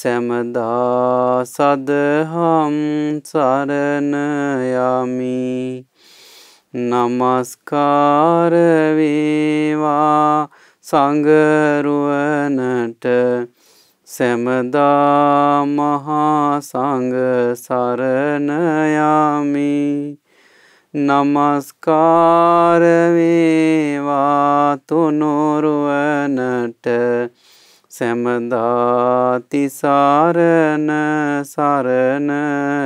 සැමදා සදහම් සරණයමි නමස්කාරවේවා සඟරුවනට සැමදා මහා සංග සරණයමි නමස්කාරවේවා තුනුරුවනට සැමදාති සාරණ සරණ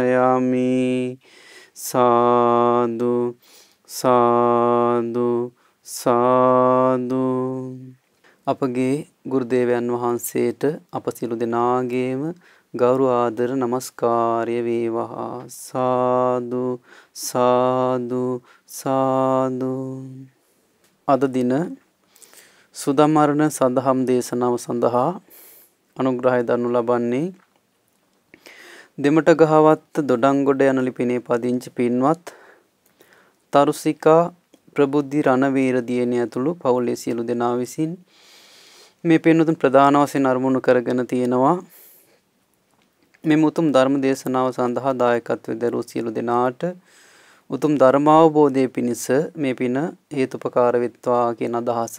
යමි සාදු සාදු සාදු අපගේ ගුරුදේවයන් වහන්සේට අප සිළු දෙනාගේම ගෞරව ආදර নমස්කාරය වේවා සාදු සාදු සාදු අද දින සුදම්මරණ සඳහම් දේශනාව සඳහා අනුග්‍රහය දනු ලබන්නේ දෙමට ගහවත්ත දොඩංගොඩ යන ලිපිනේ පදිංචි පින්වත් තරුසිකා ප්‍රබුද්ධි රණවීර දියණිය ඇතුළු පවුලේ සියලු දෙනා විසින් මේ පින්වතුන් ප්‍රධාන වශයෙන් අරමුණු කරගෙන තියෙනවා මේ උතුම් ධර්ම දේශනාව සඳහා දායකත්වයෙන් දරූ සියලු දෙනාට උතුම් ධර්මාවබෝධය පිණිස මේ පින හේතුපකාර වෙත්වා කියන අදහස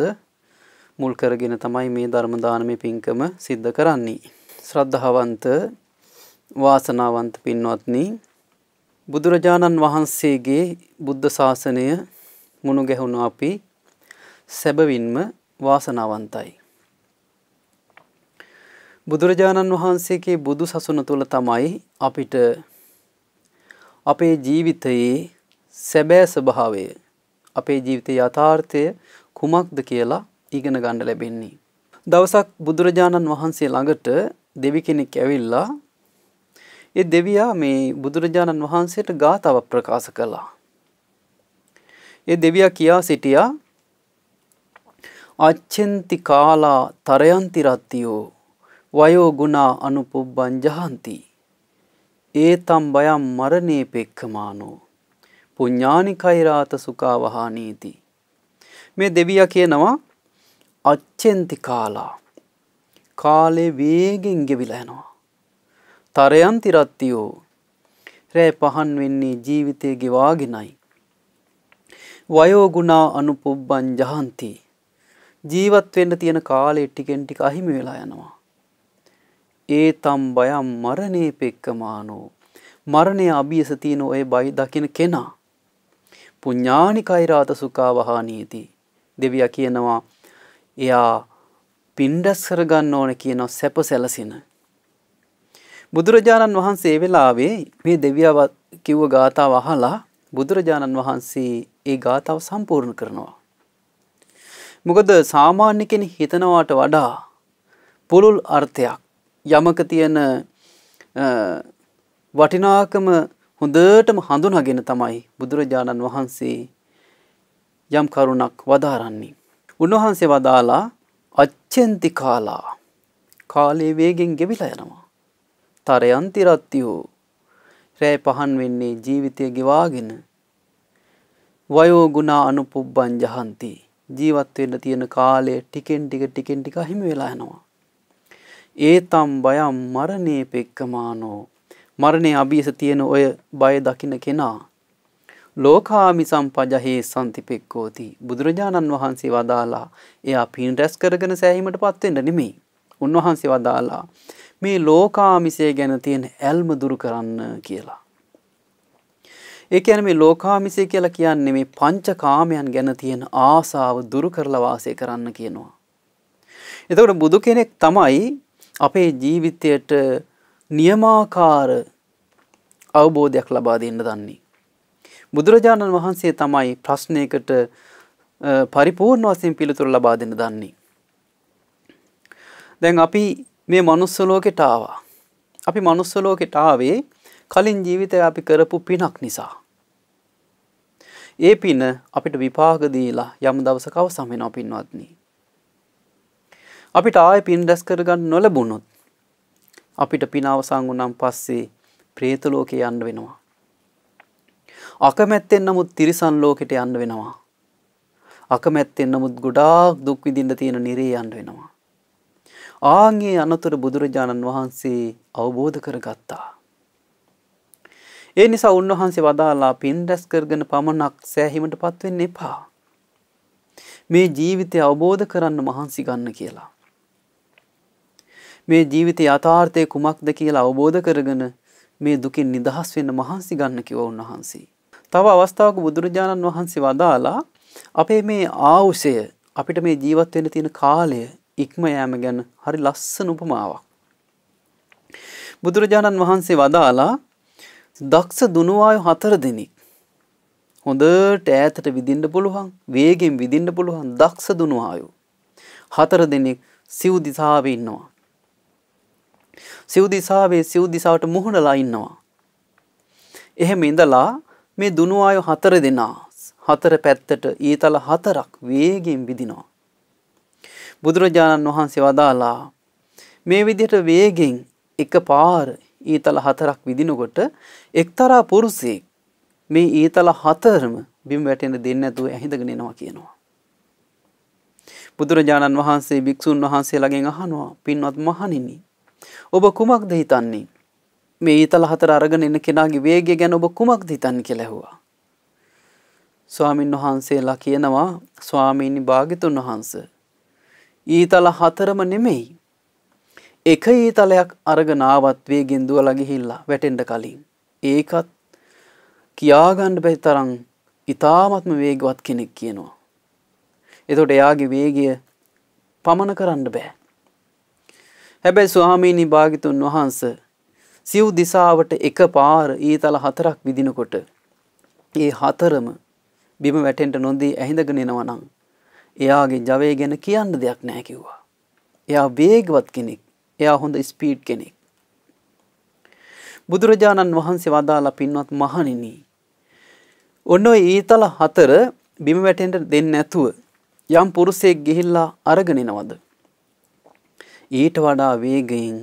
මුල් කරගෙන තමයි මේ ධර්ම දානමය පින්කම සිද්ධ කරන්නේ. ශ්‍රද්ධාවන්ත වාසනාවන්ත පින්වත්නි බුදුරජාණන් වහන්සේගේ බුද්ධ ශාසනය මුණු ගැහුණු අපි සැබවින්ම වාසනාවන්තයි. බුදුරජාණන් වහන්සේගේ බුදු සසුන තුළ තමයි අපිට අපේ ජීවිතයේ සැබෑ ස්වභාවය අපේ ජීවිතයේ යථාර්ථය කුමක්ද කියලා ඉගෙන ගන්න ලැබෙන්නේ. දවසක් බුදුරජාණන් වහන්සේ ළඟට දෙවි කෙනෙක් ඇවිල්ලා ඒ දෙවියා මේ බුදුරජාණන් වහන්සේට ගාතාවක් ප්‍රකාශ කළා. ඒ දෙවියා කියා සිටියා අච්චෙන්ති කාලා තරයන්ති රත්තියෝ වයෝ ගුණා අනුපුබ්බන් ජහන්ති ඒ තම් බයම් මරණේ පෙක්කමානෝ පුඤ්ඥානි කෛරාත සුකාවහානීති. මේ දෙවිය කියනවා අච්චෙන්ති කාලා කාලේ වේගෙන් ගෙවිලා යනවා. තරයන්ති රත්තියෝ රෑ පහන් වෙන්නේ ජීවිතය ගෙවාගෙනයි. වයෝගුණා අනුපුබ්බන් ජහන්ති ජීවත් වෙන්න තියෙන කාලේ ටිකෙන් ටික අහිමි වෙලා යනවා. ඒ තම් බයම් මරණේ පෙක්කමානෝ මරණය අභියස තියෙන ඔය බයි දකින කෙනා. පුඤ්ඥානි කෛරාත සුකා වහානීති දෙවිය කියනවා එයා පින්ඩස් කරගන්න ඕන කියනවා සැප සැලසින. බුදුරජාණන් වහන්සේ වෙලාවේ මේ දෙවියව කිව්ව ගාථාව අහලා බුදුරජාණන් වහන්සේ ඒ ගාථාව සම්පූර්ණ කරනවා. මොකද සාමාන්‍ය කෙනෙක් හිතනවාට වඩා පුළුල් අර්ථයක් යමක තියෙන වටිනාකම හොඳටම හඳුනාගෙන තමයි බුදුරජාණන් වහන්සේ යම් කරුණක් වදාරන්නේ. උන්වහන්සේ වදාලා අච්චෙන්ති කාලා කාලේ වේගෙන් ගෙවිලා යනවා. තරයන්ති රත්තියෝ රෑ පහන් වෙන්නේ ජීවිතය ගෙවාගෙන වයෝ ගුණා අනුපුබ්බන් ජහන්ති ජීවත් වෙන්න තියෙන කාලය ටිකෙන් ටික ටිකෙන් ටික අහිමි වෙලා යනවා. ඒතම් බයම් මරණේ පෙක්කමානෝ මරණේ අභියස තියෙන ඔය බය දකින්න කෙනා ලෝකාමි සම්පජහේ සන්තිපෙක්කෝති බුදුරජාණන් වහන්සේ වදාලා එයා පින් රැස් කරගෙන සෑහීමට පත්වෙන්න නෙමෙයි. උන්වහන්සේ වදාලා මේ ලෝකාමිසය ගැන තියෙන ඇල්ම දුරු කරන්න කියලා. ඒ කියන්නේ මේ ලෝකාමිසය කියලා කියන්නේ මේ පංචකාමයන් ගැන තියෙන ආසාව දුරු කරලා වාසය කරන්න කියනවා. එතකොට බුදු කෙනෙක් තමයි අපේ ජීවිතයට නියමාකාර අවබෝධයක් ලබා දෙන්න දන්නේ. බුදුරජාණන් වහන්සේ තමයි ප්‍රශ්නයකට පරිපූර්ණ වශයෙන් පිළිතුරු ලබා දෙන්න දන්නේ. දැන් අපි මේ manuss ලෝකෙට ආවා. අපි manuss ලෝකෙට ආවේ කලින් ජීවිතේ අපි කරපු පිනක් නිසා. ඒ පින අපිට විපාක දීලා යම් දවසක අවසන් වෙනවා පින්වත්නි. අපිට ආයේ පින් දැස් කරගන්න නොලැබුණොත් අපිට පින අවසන් වුණාන් පස්සේ പ്രേත ලෝකේ යන්න වෙනවා. අකමැත්තෙන් නමුත් තිරිසන් ලෝකෙට යන්න වෙනවා. අකමැත්තෙන් නමුත් ගොඩාක් දුක් විඳින්න තියෙන නිරේ යන්න වෙනවා. ආන්ගේ අනතුර බුදුරජාණන් වහන්සේ අවබෝධ කරගත්තා. ඒ නිසා උන්වහන්සේ වදාලා පින් රැස් කරගෙන පමණක් සෑහීමට පත්වෙන්න එපා. මේ ජීවිතය අවබෝධ කරන්න මහන්සි ගන්න කියලා. මේ ජීවිතය යථාර්ථය කුමක්ද කියලා අවබෝධ කරගෙන මේ දුකින් නිදහස් වෙන්න මහන්සි ගන්න කිව්වා උන්වහන්සේ. තව අවස්ථාවක බුදුරජාණන් වහන්සේ වදාලා අපේ මේ ආවුෂය අපිට මේ ජීවත් වෙන්න තියෙන කාලය ඉක්ම යෑම ගැන හරි ලස්සන උපමාවක්. බුදුරජාණන් වහන්සේ වදාලා දක්ෂ දුනුවායු හතර දෙනෙක් හොඳට ඈතට විදින්න පුළුවන් වේගෙන් විදින්න පුළුවන් දක්ෂ දුනුවායු හතර දෙනෙක් සිව් දිසාවේ ඉන්නවා සිව් දිසාවේ සිව් දිසාවට මුහුණලා ඉන්නවා එහෙම ඉඳලා මේ දුනු ආයෝ හතර දෙනා හතර පැත්තට ඊතල හතරක් වේගෙන් විදිනවා. බුදුරජාණන් වහන්සේ වදාලා මේ විදිහට වේගෙන් එක පාර ඊතල හතරක් විදිනකොට එක්තරා පුරුෂයෙක් මේ ඊතල හතරම බිම් වැටෙන දෙන්නේ නැතුව ඇහිඳගෙන එනවා කියනවා. බුදුරජාණන් වහන්සේ භික්ෂුන් වහන්සේලාගෙන් අහනවා පින්වත් මහණෙනි ඔබ කුමක්ද හිතන්නේ? මේ ඊතල හතර අරගෙන එන්න කෙනාගේ වේගය ගැන ඔබ කුමක් දිතන් කෙලැහුවා. ස්වාමින් වහන්සේලා කියනවා ස්වාමීණි භාගිතුන් වහන්ස. ඊතල හතරම නෙමෙයි. එක ඊතලයක් අරගනාවත් වේගෙන් දුවලා ගිහිල්ලා වැටෙන්න කලින්. ඒකත් කියාගන්න බැරි තරම් ඉතාමත්ම වේගවත් කෙනෙක් කියනවා. එතකොට එයාගේ වේගය පමණ කරන්න බෑ. හැබැයි ස්වාමීණි භාගිතුන් වහන්සේ සිව් දිසාවට එක පාර ඊතල හතරක් විදිනකොට ඒ හතරම බිම වැටෙන්ට නොදී ඇහිඳගෙන එනවා නම් එයාගේ ජවය ගැන කියන්න දෙයක් නැහැ කිව්වා. එයා වේගවත් කෙනෙක්. එයා හොඳ ස්පීඩ් කෙනෙක්. බුදුරජාණන් වහන්සේ වදාලා පින්වත් මහණෙනි. ඔන්න ඔය ඊතල හතර බිම වැටෙන්ට දෙන්නේ නැතුව යම් පුරුෂයෙක් ගිහිල්ලා අරගෙන එනවද? ඊට වඩා වේගයෙන්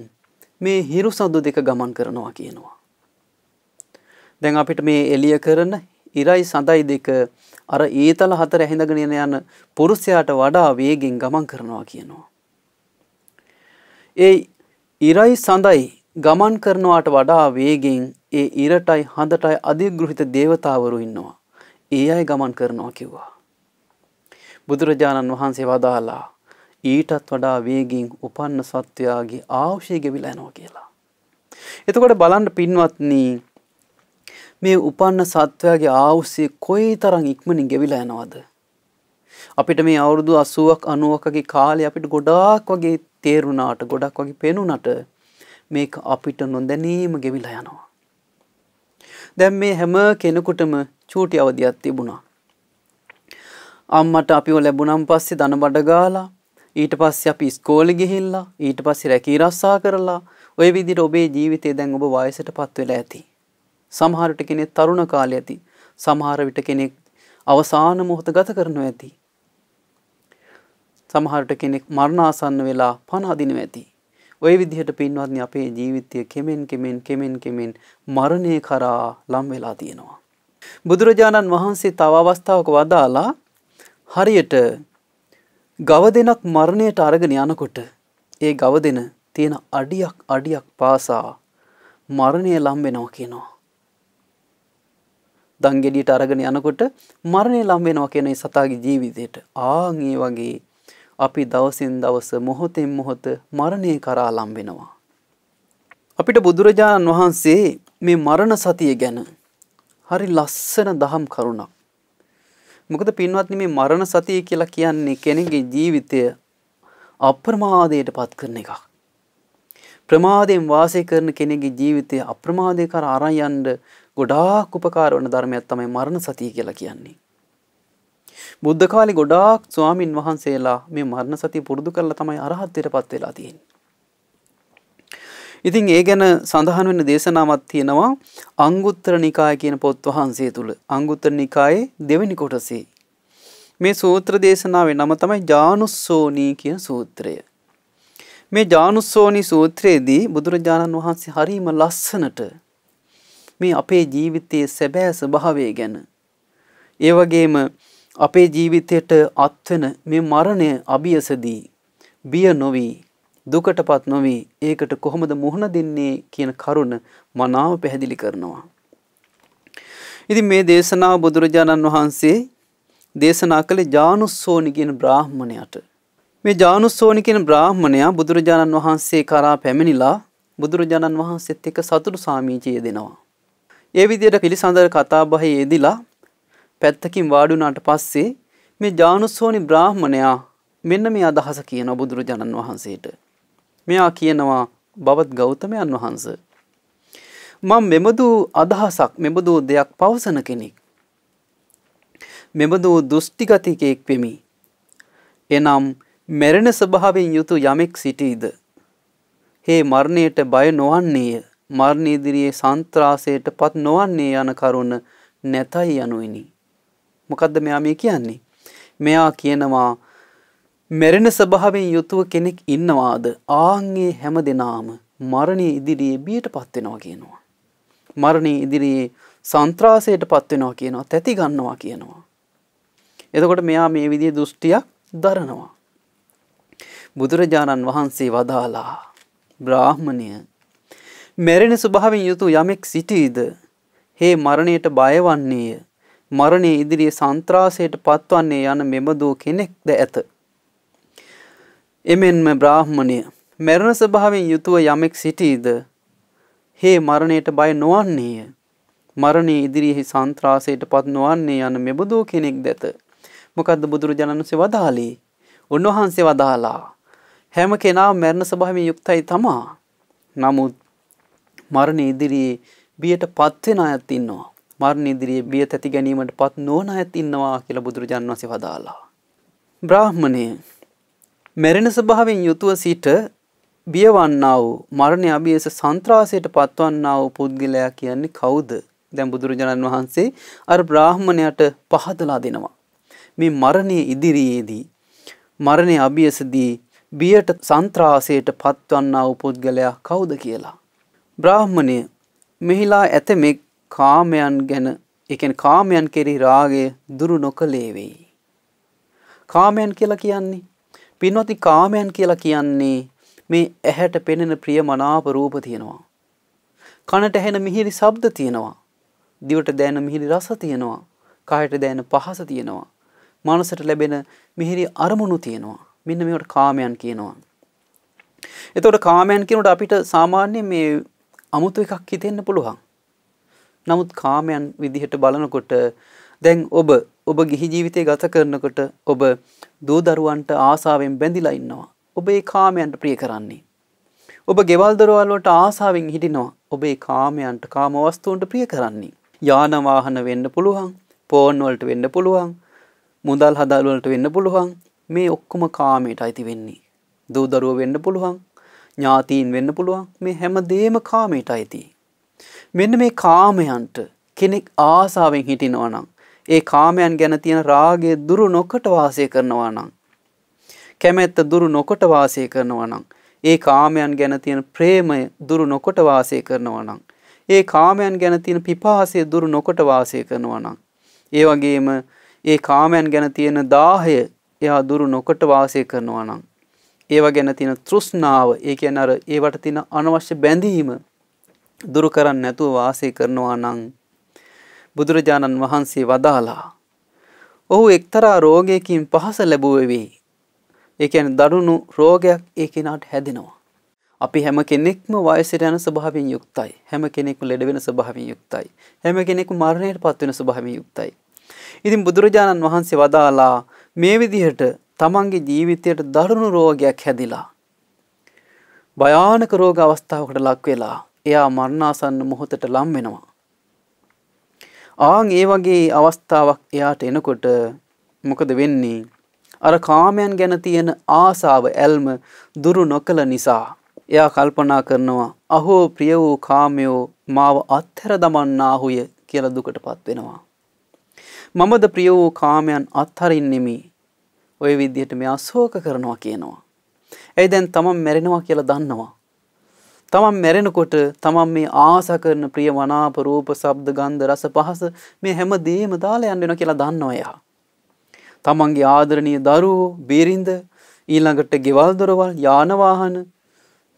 මේ හිරු සද්දු දෙක ගමන් කරනවා කියනවා. දැන් අපිට මේ එළිය කරන ඉරයි සඳයි දෙක අර ඊතල හතර ඇහිඳගෙන යන පුරුෂයාට වඩා වේගෙන් ගමන් කරනවා කියනවා. ඒ ඉරයි සඳයි ගමන් කරනවාට වඩා වේගෙන් ඒ ඉරටයි හඳටයි අධිගෘහිත දේවතාවරු ඉන්නවා. ඒ අය ගමන් කරනවා කිව්වා. බුදුරජාණන් වහන්සේ වදාලා ඊටත් වඩා වේගින් උපන්න සත්වයාගේ ආවුෂය ගෙවිලා යනවා කියලා. එතකොට බලන්න පින්වත්නි මේ උපන්න සත්වයාගේ ආවුෂය කොයිතරම් ඉක්මනින් ගෙවිලා යනවද? අපිට මේ අවුරුදු 80ක් 90කගේ කාලේ අපිට ගොඩාක් වගේ තේරුණාට ගොඩක් වගේ පේනුණාට මේක අපිට නොදැනීම ගෙවිලා යනවා. දැන් මේ හැම කෙනෙකුටම චූටි අවධියක් තිබුණා. අම්මට අපිව ලැබුණන් පස්සේ දන බඩ ගාලා ඊට පස්සේ අපි ස්කෝලේ ගිහිල්ලා ඊට පස්සේ රැකී රස්සා කරලා ওই විදිහට ඔබේ ජීවිතේ දැන් ඔබ වයසටපත් වෙලා ඇති. සමහර විට කෙනෙක් තරුණ කාලේ ඇති. සමහර විට කෙනෙක් අවසාන මොහොත ගත කරනවා ඇති. සමහර විට කෙනෙක් මරණාසන්න වෙලා පණ අදිනවා ඇති. ওই විදිහට පින්වත්නි අපේ ජීවිතය කෙමෙන් කෙමෙන් කෙමෙන් කෙමෙන් මරණය කරා ලම් වෙලා තියෙනවා. බුදුරජාණන් වහන්සේ තව අවස්ථාවක වදාලා හරියට ගව දෙනක් මරණයට අරගෙන යනකොට ඒ ගව දෙන තියෙන අඩියක් අඩියක් පාසා මරණය ලම්බෙනවා කියනවා. දංගෙඩියට අරගෙන යනකොට මරණය ලම්බෙනවා කියන සතාගේ ජීවිතයට ආං ඒ වගේ අපි දවසින් දවස මොහොතෙන් මොහොත මරණය කරා ලම්බෙනවා. අපිට බුදුරජාණන් වහන්සේ මේ මරණ සතිය ගැන හරි ලස්සන දහම් කරුණක් මොකද පින්වත්නි මේ මරණ සතිය කියලා කියන්නේ කෙනෙකුගේ ජීවිතය අප්‍රමාදයට පත් කරන එකක්. ප්‍රමාදයෙන් වාසය කරන කෙනෙකුගේ ජීවිතය අප්‍රමාදේ කර අරන් යන්න ගොඩාක් උපකාර වන ධර්මයක් තමයි මරණ සතිය කියලා කියන්නේ. බුද්ධ කාලේ ගොඩාක් ස්වාමින් වහන්සේලා මේ මරණ සතිය පුරුදු කරලා තමයි අරහත්ත්වයටපත් වෙලා තියෙන්නේ. ඉතින් ඒ ගැන සඳහන් වෙන දේශනාවක් තියෙනවා අංගුත්තර නිකාය කියන පොත් වහන්සේ තුල. අංගුත්තර නිකායේ දෙවෙනි කොටසේ. මේ සූත්‍ර දේශනාවේ නම තමයි ජානුස්සෝනී කියන සූත්‍රය. මේ ජානුස්සෝනි සූත්‍රයේදී බුදුරජාණන් වහන්සේ හරීම ලස්සනට මේ අපේ ජීවිතයේ සැබෑ ස්වභාවය ගැන ඒ වගේම අපේ ජීවිතයට අත්වෙන මේ මරණය අභියසදී බිය නොවී දුකටපත් නොවී ඒකට කොහොමද මුහුණ දෙන්නේ කියන කරුණ මනාව පැහැදිලි කරනවා. ඉතින් මේ දේශනාව බුදුරජාණන් වහන්සේ දේශනා කළේ ජානුස්සෝනි කියන බ්‍රාහ්මණයට. මේ ජානුස්සෝනි කියන බ්‍රාහ්මණයා බුදුරජාණන් වහන්සේ කරා පැමිණිලා බුදුරජාණන් වහන්සේත් එක්ක සතුටු සාමීචය දෙනවා. ඒ විදිහට පිළිසඳර කතාබහේ යෙදිලා පැත්තකින් වාඩි වුණාට පස්සේ මේ ජානුස්සෝනි බ්‍රාහ්මණයා මෙන්න මේ අදහස කියන බුදුරජාණන් වහන්සේට මෙයා කියනවා බවත් ගෞතමයන් වහන්ස. මම මෙබඳු අදහසක් මෙබඳු දෙයක් පවසන කෙනෙක්. මෙබඳු දුෘෂ්ටිගතිකයෙක් වෙමි. එනම් මෙරෙන ස්භාවෙන් යුතු යමෙක් සිටීද. හේ මරණයට බය නොවන්නේය මරණීදිරියේ සන්ත්‍රාසයට පත් නොවන්නේ යන කරුණ නැතයි යනුවනි. මොකදද මෙයා මේ කියන්නේ. මෙයා කියනවා මැරෙන ස්වභාවයෙන් යුතුව කෙනෙක් ඉන්නවාද ආන්ගේ හැම දෙනාම මරණය ඉදිරියේ බියට පත්වෙනවා කියනවා. මරණය ඉදිරියේ සන්ත්‍රාසයට පත්වෙනවා කියනවා තැති ගන්නවා කියනවා. එතකොට මෙයා මේ විදිේ දෘෂ්ටියක් දරනවා. බුදුරජාණන් වහන්සේ වදාලා බ්‍රාහ්මණය මැරෙන ස්වභාවෙන් යුතු යමෙක් සිටීද හේ මරණයට බයවන්නේය මරණය ඉදිරියේ සන්ත්‍රාසයට පත්වන්නේ යන මෙමදෝ කෙනෙක්ද ඇත එමෙන්ම බ්‍රාහ්මණය මරණ ස්වභාවයෙන් යුතුව යමෙක් සිටීද හේ මරණයට බය නොවන්නේය මරණයේ ඉදිරියේ සන්ත්‍රාසයට පත් නොවන්නේ යන මෙබඳු කෙනෙක් දැත මොකද්ද බුදුරජාණන් වහන්සේ වදාළේ උන්වහන්සේ වදාලා හැම කෙනා මරණ ස්වභාවයෙන් යුක්තයි තමා. නමුත් මරණ ඉදිරියේ බියට පත් වෙන අයත් ඉන්නවා. මරණ ඉදිරියේ බිය තැති ගැනීමට පත් නොවන අයත් ඉන්නවා කියලා බුදුරජාන් වහන්සේ වදාලා. බ්‍රාහ්මණය මැරෙන ස්වභාවයෙන් යුතුව සිට බියවන්නා වූ මරණය අභියස සන්ත්‍රාසයට පත්වන්නා වූ පුද්ගලයා කියන්නේ කවුද? දැන් බුදුරජාණන් වහන්සේ අර බ්‍රාහ්මණයට පහදලා දෙනවා. මේ මරණයේ ඉදිරියේදී මරණයේ අභියසදී බියට සන්ත්‍රාසයට පත්වන්නා වූ පුද්ගලයා කවුද කියලා. බ්‍රාහ්මණය මෙහිලා ඇතමෙක් කාමයන් ගැන ඒ කියන්නේ කාමයන් කෙරෙහි රාගය දුරු නොකලේ වෙයි. කාමයන් කියලා කියන්නේ පින්වත්නි කාමයන් කියලා කියන්නේ මේ ඇහැට පෙනෙන ප්‍රිය මනාප රූප තියෙනවා. කනට ඇහෙන මිහිරි ශබ්ද තියෙනවා. දිවට දැනෙන මිහිරි රස තියෙනවා. කයට දැනෙන පහස තියෙනවා. මනසට ලැබෙන මිහිරි අරමුණු තියෙනවා. මෙන්න මේවට කාමයන් කියනවා. එතකොට කාමයන් කියනකොට අපිට සාමාන්‍යයෙන් මේ අමුතු එකක් හිතෙන්න පුළුවන්. නමුත් කාමයන් විදිහට බලනකොට දැන් ඔබ ඔබ ගිහි ජීවිතය ගත කරනකොට ඔබ දූදරුවන්ට ආසාාවෙන් බැඳිලා ඉන්නවා. ඔබේ කාමයන්ට ප්‍රිය කරන්නේ. ඔබ ගෙවල්දරවල්ලට ආසාාවෙන් හිටිනවා ඔබේ කාමයන්ට කාමවස්තුූන්ට ප්‍රිය කරන්නේ. යානවාහන වෙන්න පුළුවන් පෝන්වලට වෙන්න පුළුවන් මුදල් හදල්වලට වෙන්න පුළුවන් මේ ඔක්කොම කාමයට අයිති වෙන්නේ. දූදරුව වෙන්න පුළුවන් ඥාතීන් වෙන්න පුළුවන් මේ හැම දේම කාමයට අයිති. මෙන්න මේ කාමයන්ට කෙනෙක් ආසාාවෙන් හිටිනවනම් ඒ කාමයන් ගැන තියෙන රාගය දුරු නොකොට වාසය කරනවා නම් කැමැත්ත දුරු නොකොට වාසය කරනවා නම් ඒ කාමයන් ගැන තියෙන ප්‍රේමය දුරු නොකොට වාසය කරනවා නම් ඒ කාමයන් ගැන තියෙන පිපාසය දුරු නොකොට වාසය කරනවා නම් ඒ වගේම ඒ කාමයන් ගැන තියෙන දාහය එයා දුරු නොකොට වාසය කරනවා නම් ඒවා ගැන තියෙන තෘෂ්ණාව ඒ කියන්නේ අර ඒවට තියෙන අනවශ්‍ය බැඳීම දුරු කරන්නේ නැතුව වාසය කරනවා නම් බුදුරජාණන් වහන්සේ වදාලා. ඔහු එක්තරා රෝගයකින් පහස ලැබුවවෙයි. ඒකැන දරුණු රෝගයක් ඒ කෙනාට හැදෙනවා. අපි හැම කෙනෙක්ම වයසට යන ස්වභාවයෙන් යුක්තයි. හැම කෙනෙකු ලෙඩ වෙන ස්වභාවයෙන් යුක්තයි. හැම කෙනෙකු මරණයට පත්වෙන ස්වභාවයෙන් යුක්තයි. ඉතින් බුදුරජාණන් වහන්සේ වදාලා මේ විදිහට තමන්ගේ ජීවිතයට දරුණු රෝගයක් හැදිලා. භයානක රෝග අවස්ථාවකට ලක් වෙලා එයා මරණාසන්න මොහොතට ලම් වෙනවා. ආන් ඒ වගේ අවස්ථාවක් එයාට එනකොට මොකද වෙන්නේ? අර කාමයන් ගැන තියෙන ආසාව ඇල්ම දුරු නොකළ නිසා එයා කල්පනා කරනවා අහෝ ප්‍රිය වූ කාමයෝ මාව අත්හැර දමන්නාහුය කියලා දුකටපත් වෙනවා. මමද ප්‍රිය වූ කාමයන් අත්හරින්නෙමි. ওই විදිහට මෙයා ශෝක කරනවා කියනවා. එයි දැන් තමන් මැරෙනවා කියලා දන්නවා. තමන් මැරෙනකොට තමන් මේ ආස කරන ප්‍රිය මනාප රූප ශබ්ද ගන්ධ රස පහස මේ හැම දෙයක්ම දාලා යන්න වෙනවා කියලා දන්නවා එයා. තමන්ගේ ආදරණීය දරුවෝ, බිරිඳ, ඊළඟට ගෙවල් දොරවල්, යාන වාහන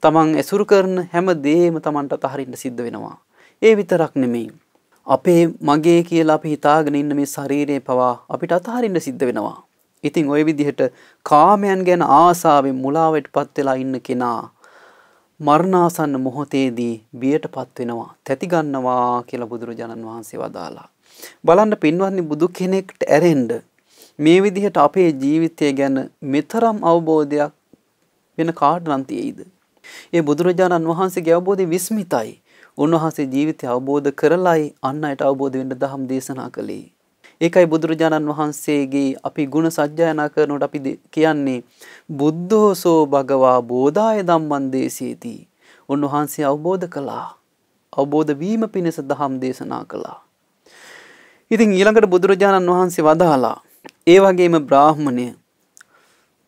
තමන් ඇසුරු කරන හැම දෙයක්ම තමන්ට අතහරින්න සිද්ධ වෙනවා. ඒ විතරක් නෙමෙයි. අපේ මගේ කියලා අපි හිතාගෙන ඉන්න මේ ශරීරය පවා අපිට අතහරින්න සිද්ධ වෙනවා. ඉතින් ওই විදිහට කාමයන් ගැන ආසාවෙන් මුලාවට පත් වෙලා ඉන්න කෙනා මරණාසන්න මොහොතේදී බියටපත් වෙනවා තැති ගන්නවා කියලා බුදුරජාණන් වහන්සේ වදාලා. බලන්න පින්වත්නි බුදු කෙනෙක්ට ඇරෙන්න මේ විදිහට අපේ ජීවිතය ගැන මෙතරම් අවබෝධයක් වෙන කාට නම් තියෙයිද? ඒ බුදුරජාණන් වහන්සේගේ අවබෝධය විස්මිතයි. උන්වහන්සේ ජීවිතය අවබෝධ කරලයි අන් අයට අවබෝධ වෙන්න දහම් දේශනා කළේ. ඒකයි බුදුරජාණන් වහන්සේගේ අපි ගුණ සජ්ජායනා කරනට අපි කියන්නේ බුද්ධෝසෝ භගවා බෝධාය දම්මන් දේශේති. උන්වහන්සේ අවබෝධ කළා. අවබෝධ වීම පිණිස දහම් දේශනා කළා. ඉතින් ඊළඟට බුදුරජාණන් වහන්සේ වදාලා ඒ වගේම බ්‍රාහ්මණය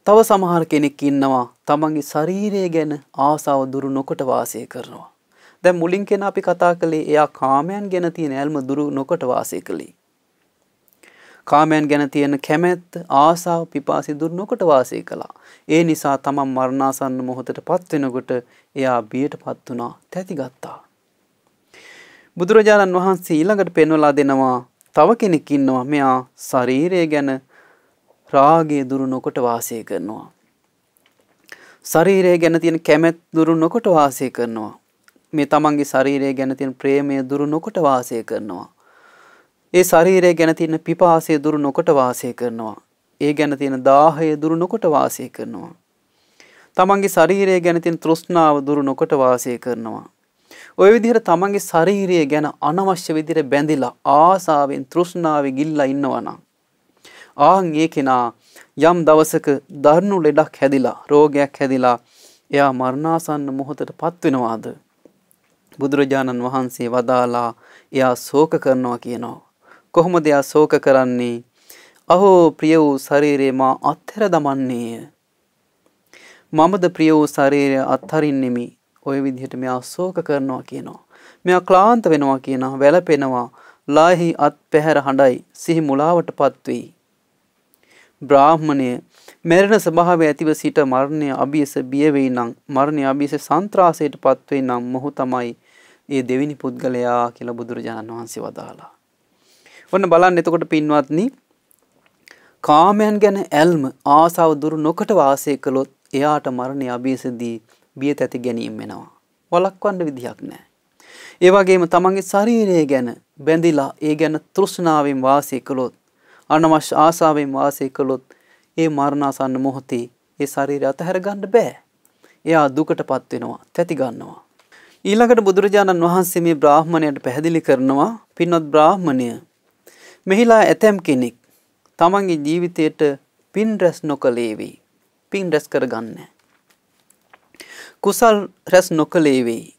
තව සමහර කෙනෙක් ඉන්නවා තමන්ගේ ශරීරය ගැන ආසාව දුරු නොකොට වාසය කරනවා. දැන් මුලින් කෙනා අපි කතා කළේ එයා කාමයන් ගැන තියෙන ඇල්ම දුරු නොකොට වාසය කළේ. කාමයන් ගැන තියෙන කැමැත්ත ආසාව පිපාසි දුරු නොකොට වාසය කළා. ඒ නිසා තමන් මරණාසන්න මොහොතට පත් වෙනකොට එයා බියටපත් වුණා, තැතිගත්තා. බුදුරජාණන් වහන්සේ ඊළඟට පෙන්වලා දෙනවා තව කෙනෙක් ඉන්නවා මෙයා ශරීරය ගැන රාගය දුරු නොකොට වාසය කරනවා. ශරීරය ගැන තියෙන කැමැත් දුරු නොකොට වාසය කරනවා. මේ තමන්ගේ ශරීරය ගැන තියෙන ප්‍රේමය දුරු නොකොට වාසය කරනවා. ඒ ශරීරය ගැන තියෙන පිපාසය දුරු නොකොට වාසය කරනවා. ඒ ගැන තියෙන දාහය දුරු නොකොට වාසය කරනවා. තමන්ගේ ශරීරය ගැන තියෙන තෘෂ්ණාව දුරු නොකොට වාසය කරනවා. ඔය විදිහට තමන්ගේ ශරීරය ගැන අනවශ්‍ය විදිහට බැඳිලා ආසාවෙන් තෘෂ්ණාවේ ගිල්ලා ඉන්නවනම් ආන් ඒ කෙනා යම් දවසක දරුණු ලෙඩක් හැදිලා රෝගයක් හැදිලා එයා මරණාසන්න මොහොතට පත්වෙනවාද බුදුරජාණන් වහන්සේ වදාලා එයා ශෝක කරනවා කියනවා කොහොම දෙයක් සෝක කරන්නේ අහෝ ප්‍රිය වූ ශරීරේ මා අත්හැර දමන්නේය මමද ප්‍රිය වූ ශරීරය අත්හරින්නෙමි ඔය විදිහට මෙයා සෝක කරනවා කියනවා මෙයා ක්ලාන්ත වෙනවා කියනවා වැළපෙනවා ලාහි අත් පැහැර හඬයි සිහි මුලාවටපත් වෙයි බ්‍රාහ්මණය මැරෙන ස්වභාවය ඇතිව සිට මරණය අභියස බිය වෙයි නම් මරණය අභියස සන්ත්‍රාසයට පත් වෙයි නම් මොහු තමයි ඒ දෙවිනි පුද්ගලයා කියලා බුදුරජාණන් වහන්සේ වදාලා ඔන්න බලන්න එතකොට පින්වත්නි කාමයන් ගැන ඇල්ම ආසාව දුරු නොකොට වාසය කළොත් එයාට මරණය අභියසදී බිය තැති ගැනීම වෙනවා. වළක්වන්න විදිහක් නෑ. ඒ වගේම තමන්ගේ ශරීරය ගැන බැඳිලා ඒ ගැන තෘෂ්ණාවෙන් වාසය කළොත් අනවශ්‍ය ආසාවෙන් වාසය කළොත් ඒ මරණාසන්න මොහොතේ ඒ ශරීරය අතහැර ගන්න බෑ. එයා දුකටපත් වෙනවා, තැති ගන්නවා. ඊළඟට බුදුරජාණන් වහන්සේ මේ බ්‍රාහ්මණයට පැහැදිලි කරනවා පින්වත් බ්‍රාහ්මණය මෙහිලා ඇතැම් කෙනෙක් තමන්ගේ ජීවිතයට පින් රැස් නොකළේවෙයි. පින් රැස් කරගන්න. කුසල් රැස් නොකළේවෙයි.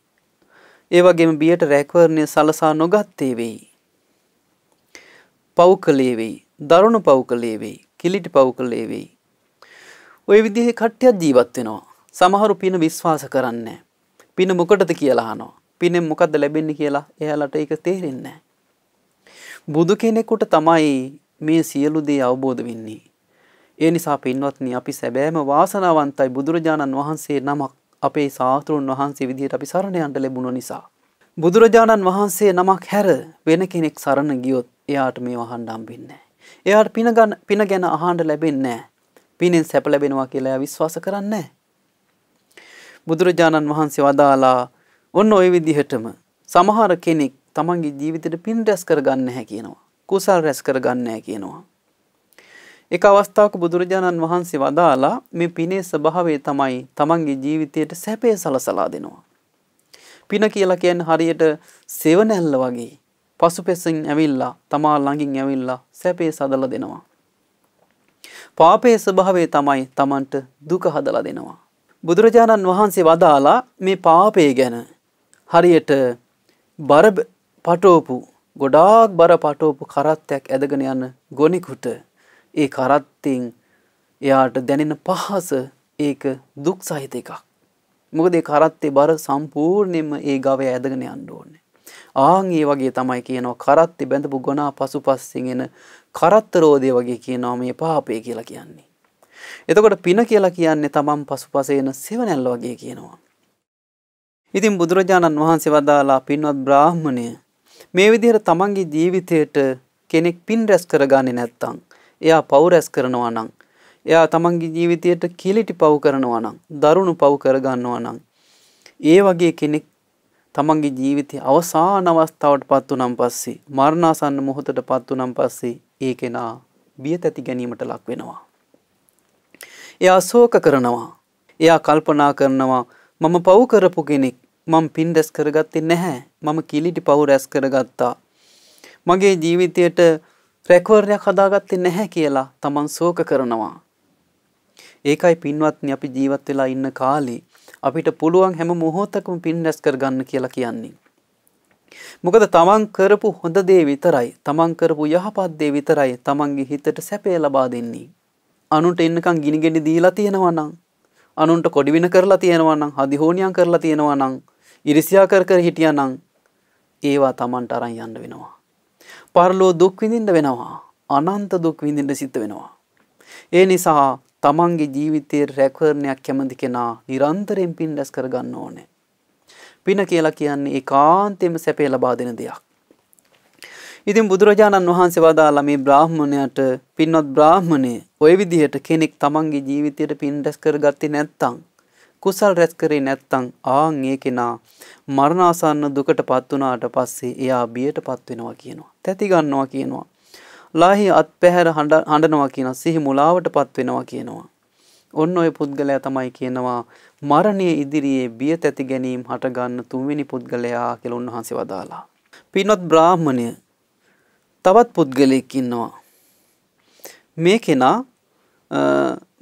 ඒවගේම බියට රැක්වරණය සලසා නොගත්තේවෙයි. පව් කළේවෙයි. දරුණු පව් කළේවෙයි. කිලිටි පව් කළේවෙයි. ඔය විදිහ කට්ටියක් ජීවත්වෙනවා. සමහරු පින විශ්වාස කරන්න. පින මොකටද කියලාහනෝ. පිනෙන් මොකක්ද ලැබෙන්නේ කියලා එයාලට ඒක තේරෙන්නේ. බුදු කෙනෙකුට තමයි මේ සියලු දේ අවබෝධ වෙන්නේ. ඒ නිසා පින්වත්නි අපි සැබෑම වාසනාවන්තයි බුදුරජාණන් වහන්සේ නමක් අපේ සාතෘන් වහන්සේ විදිහට අපි සරණ යන්න ලැබුණ නිසා. බුදුරජාණන් වහන්සේ නමක් හැර වෙන කෙනෙක් සරණ ගියොත් එයාට මේ වහන්න හම්බෙන්නේ එයාට පින පින ගැන අහන්න ලැබෙන්නේ පිනෙන් සැප ලැබෙනවා කියලා විශ්වාස කරන්නේ බුදුරජාණන් වහන්සේ වදාලා ඔන්න ওই විදිහටම සමහර කෙනෙක් තමන්ගේ ජීවිතයට පින් රැස් කරගන්න හැ කියනවා. කුසල් රැස් කරගන්න හැ කියනවා. එක අවස්ථාවක බුදුරජාණන් වහන්සේ වදාලා මේ පිනේ ස්වභාවය තමයි තමන්ගේ ජීවිතයට සැපේ සලසලා දෙනවා. පින කියලා කියන්නේ හරියට සෙවණැල්ල වගේ පසුපසින් ඇවිල්ලා තමා ළඟින් ඇවිල්ලා සැපේ සදලා දෙනවා. පාපේ ස්වභාවය තමයි තමන්ට දුක හදලා දෙනවා. බුදුරජාණන් වහන්සේ වදාලා මේ පාපය ගැන හරියට බර පටෝපු ගොඩාක් බර පටෝපු කරත්තයක් ඇදගෙන යන ගොනිකුට ඒ කරත්තෙන් එයාට දැනෙන පහස ඒක දුක් සහිත එකක්. මොකද ඒ කරත්තේ බර සම්පූර්ණයෙන්ම ඒ ගවය ඇදගෙන යන්න ඕනේ. ආන් ඒ වගේ තමයි කියනවා කරත්තේ බැඳපු ගොනා පසුපස්සෙන් එන කරත්තරෝදය වගේ කියනවා මේ පාපය කියලා කියන්නේ. එතකොට පින කියලා කියන්නේ තමන් පසුපසේ එන සෙවණැල්ල වගේ කියනවා. ඉතින් බුදුරජාණන් වහන්සේ වදාලා පින්වත් බ්‍රාහ්මණය මේ විදිහට තමන්ගේ ජීවිතයට කෙනෙක් පින් රැස් කරගන්නේ නැත්තම් එයා පව් රැස් කරනවා නම් එයා තමන්ගේ ජීවිතයට කිලිටි පව් කරනවා නම් දරුණු පව් කරගන්නවා නම් ඒ වගේ කෙනෙක් තමන්ගේ ජීවිතය අවසාන අවස්ථාවට පත් වුණන් පස්සේ මරණාසන්න මොහොතට පත් වුණන් පස්සේ ඒ කෙනා බියත ඇති ගැනීමට ලක් වෙනවා එයා ශෝක කරනවා එයා කල්පනා කරනවා මම පව් කරපු කෙනෙක් මම පින් රැස් කරගත්තේ නැහැ මම කිලිටි පවු රැස් කරගත්තා මගේ ජීවිතයට රැකවරණයක් හදාගත්තේ නැහැ කියලා තමන් ශෝක කරනවා ඒකයි පින්වත්නි අපි ජීවත් වෙලා ඉන්න කාලේ අපිට පුළුවන් හැම මොහොතකම පින් රැස් කරගන්න කියලා කියන්නේ මොකද තමන් කරපු හොඳ දේ විතරයි තමන් කරපු යහපත් දේ විතරයි තමන්ගේ හිතට සැපේ ලබා දෙන්නේ. අනුන්ට එන්නකම් ගිනිගෙඩි දීලා තියෙනවා නම් අනුන්ට කොඩි වින කරලා තියෙනවා නම් හදිහෝනියම් කරලා තියෙනවා නම් ඉරිසියා කර කර හිටියනම් ඒවා Tamanට අරන් යන්න වෙනවා. පරලෝ දුක් විඳින්න වෙනවා. අනන්ත දුක් විඳින්න සිද්ධ වෙනවා. ඒ නිසා තමන්ගේ ජීවිතයේ රැකවරණයක් කැමති කෙනා නිරන්තරයෙන් පින් රැස් කරගන්න ඕනේ. පින කියලා කියන්නේ ඒකාන්තයෙන්ම සැපේ ලබා දෙන දෙයක්. ඉතින් බුදුරජාණන් වහන්සේ වදාලා මේ බ්‍රාහ්මණයට පින්වත් බ්‍රාහ්මණේ ওই විදිහට කෙනෙක් තමන්ගේ ජීවිතයට පින් රැස් කරගත්තේ නැත්නම් කුසල් රැස් කරේ නැත්තම් ආන් ඒ කෙනා මරණාසන්න දුකටපත් වුණාට පස්සේ එයා බියටපත් වෙනවා කියනවා. තැති ගන්නවා කියනවා. ලාහි අත්පැහැර හඬනවා කියන සිහි මුලාවටපත් වෙනවා කියනවා. ඔන්න ඔය පුද්ගලයා තමයි කියනවා මරණය ඉදිරියේ බිය තැති ගැනීම හටගන්න තුන්වෙනි පුද්ගලයා කියලා උන්වහන්සේ වදාලා. පින්වත් බ්‍රාහ්මණය තවත් පුද්ගලයෙක් ඉන්නවා. මේ කෙනා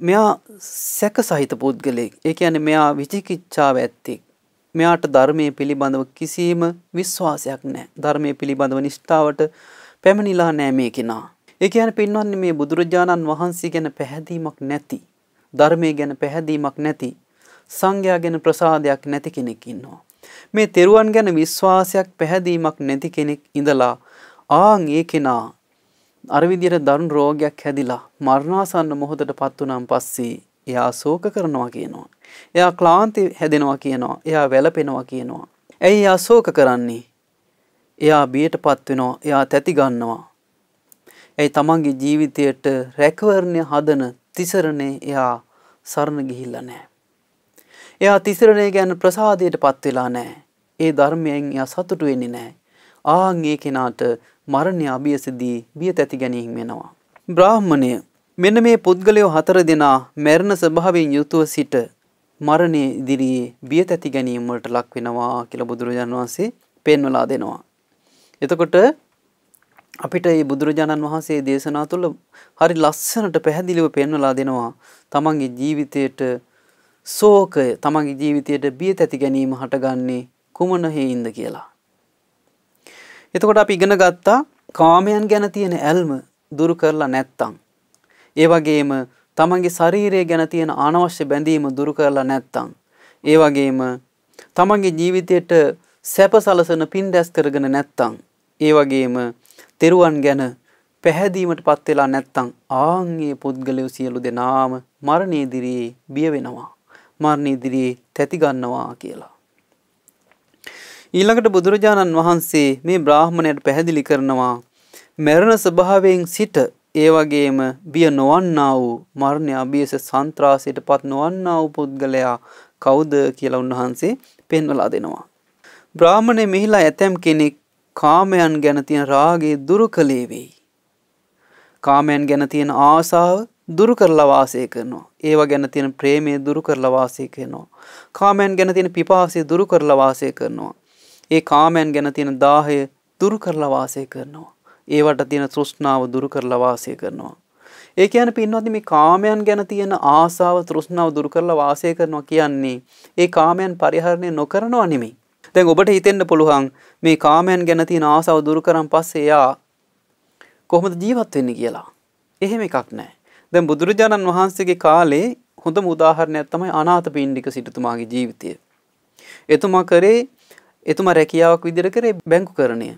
මෙයා සැක සහිත පුද්ගලෙක් ඒ ඇන මෙයා විචිකිච්ඡාව ඇත්තෙක් මෙයාට ධර්මය පිළිබඳව කිසිීම විශ්වාසයක් නෑ ධර්මය පිළිබඳව නිෂ්ඨාවට පැමණිලා නෑ මේ කෙනා. එක ඇන පින්වන්නේ මේ බුදුරජාණන් වහන්සේ ගැන පැහැදීමක් නැති. ධර්මය ගැන පැහැදීමක් නැති සංඝයා ගැන ප්‍රසාදයක් නැති කෙනෙක් ඉන්නවා. මේ තෙරුවන් ගැන විශ්වාසයක් පැහැදීමක් නැති කෙනෙක් ඉඳලා ආං ඒ කෙනා අර විදිහට දරුණු රෝගයක් හැදිලා මරණාසන්න මොහොතට පත් වුණාන් පස්සේ එයා ශෝක කරනවා කියනවා. එයා ක්ලාන්ති හැදෙනවා කියනවා. එයා වැළපෙනවා කියනවා. ඇයි එයා ශෝක කරන්නේ? එයා බියටපත් වෙනවා. එයා තැති ගන්නවා. ඇයි තමන්ගේ ජීවිතයට රැකවරණය හදන තිසරණේ එයා සරණ ගිහිල්ලා නැහැ. එයා තිසරණේ ගැන ප්‍රසාදයටපත් වෙලා නැහැ. ඒ ධර්මයෙන් එයා සතුටු වෙන්නේ නැහැ. ආන් ඒ කෙනාට මරණය අභියසදී බිය තැති ගැනීම වෙනවා. බ්‍රාහ්මණය මෙන්න මේ පුද්ගලයෝ හතර දෙනා මැරණ ස්වභාවයෙන් යුතුව සිට මරණය ඉදිරියේ බිය තැති ගැනීමට ලක් වෙනවා කියලා බුදුරජාණන් වහන්සේ පෙන්වලා දෙනවා. එතකොට අපිට මේ බුදුරජාණන් වහන්සේ දේශනා තුළ හරි ලස්සනට පැහැදිලිව පෙන්වලා දෙනවා තමන්ගේ ජීවිතයට ශෝකය තමන්ගේ ජීවිතයට බිය තැති ගැනීම හටගන්නේ කුමන හේයින්ද කියලා. එතකොට අපි ඉගෙන ගත්තා කාමයන් ගැන තියෙන ඇල්ම දුරු කරලා නැත්තං. ඒ වගේම තමන්ගේ ශරීරය ගැන තියෙන අනවශ්‍ය බැඳීම දුරු කරලා නැත්තං. ඒ වගේම තමන්ගේ ජීවිතයට සැප සලසන පින් දැස් කරගෙන නැත්තං. ඒ වගේම තෙරුවන් ගැන පැහැදීමට පත් වෙලා නැත්තං ආන්ගේ පුද්ගලයෝ සියලු දෙනාම මරණය ඉදිරියේ බිය වෙනවා. මරණ ඉදිරියේ තැති ගන්නවා කියලා. ඊළඟට බුදුරජාණන් වහන්සේ මේ බ්‍රාහ්මණයට පැහැදිලි කරනවා මැරණ ස්වභාවයෙන් සිට ඒ වගේම බිය නොවන්නා වූ මරණය අභියස සන්ත්‍රාසයට පත් නොවන්නා වූ පුද්ගලයා කවුද කියලා උන්වහන්සේ පෙන්වලා දෙනවා. බ්‍රාහ්මණය මෙහිලා ඇතැම් කෙනෙක් කාමයන් ගැන තියෙන රාගේ දුරු කළේ වෙයි. කාමයන් ගැන තියෙන ආසාව දුරු කරලා වාසය කරනවා. ඒවා ගැන තියෙන ප්‍රේමය දුරු කරලා වාසය කරනවා. කාමයන් ගැන තියෙන පිපාසය දුරු කරලා වාසය කරනවා. ඒ කාමයන් ගැන තියෙන දාහය දුරු කරලා වාසය කරනවා. ඒවට තියෙන තෘෂ්ණාව දුරු කරලා වාසය කරනවා. ඒ කියන්නේ පින්වත්නි මේ කාමයන් ගැන තියෙන ආසාව තෘෂ්ණාව දුරු කරලා වාසය කරනවා කියන්නේ ඒ කාමයන් පරිහරණය නොකරනවා නෙමෙයි. දැන් ඔබට හිතෙන්න පුළුවන් මේ කාමයන් ගැන තියෙන ආසාව දුරු කරන් පස්සේ එයා කොහොමද ජීවත් වෙන්නේ කියලා. එහෙම එකක් නැහැ. දැන් බුදුරජාණන් වහන්සේගේ කාලේ හොඳම උදාහරණයක් තමයි අනාථ පිණ්ඩික සිටුතුමාගේ ජීවිතය. එතුමා කරේ එතුමා රැකියාවක් විදිහට කරේ බැංකු කරණය.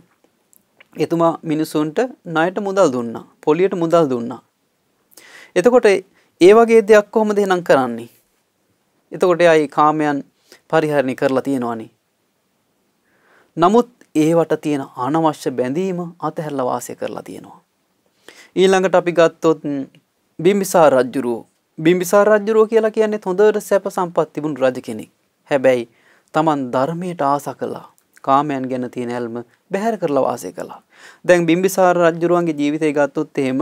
එතුමා මිනිසුන්ට ණයට මුදල් දුන්නා. පොලියට මුදල් දුන්නා. එතකොට ඒ වගේ දෙයක් කොහොමද එහෙනම් කරන්නේ? එතකොට අයි කාමයන් පරිහරණය කරලා තියෙනවනේ. නමුත් ඒවට තියෙන අනවශ්‍ය බැඳීම අතහැරලා වාසය කරලා තියෙනවා. ඊළඟට අපි ගත්තොත් බිම්බිසාර රජුරෝ බිම්බිසාර රජුරෝ කියලා කියන්නේ හොඳට සැප සම්පත් තිබුණු රජ කෙනෙක්. හැබැයි තමන් ධර්මයට ආස කළා. කාමයන් ගැන තියෙන ඇල්ම බැහැර කරලා වාසය කළා. දැන් බිම්බිසාර රජුරුවන්ගේ ජීවිතය ගත්තොත් එහෙම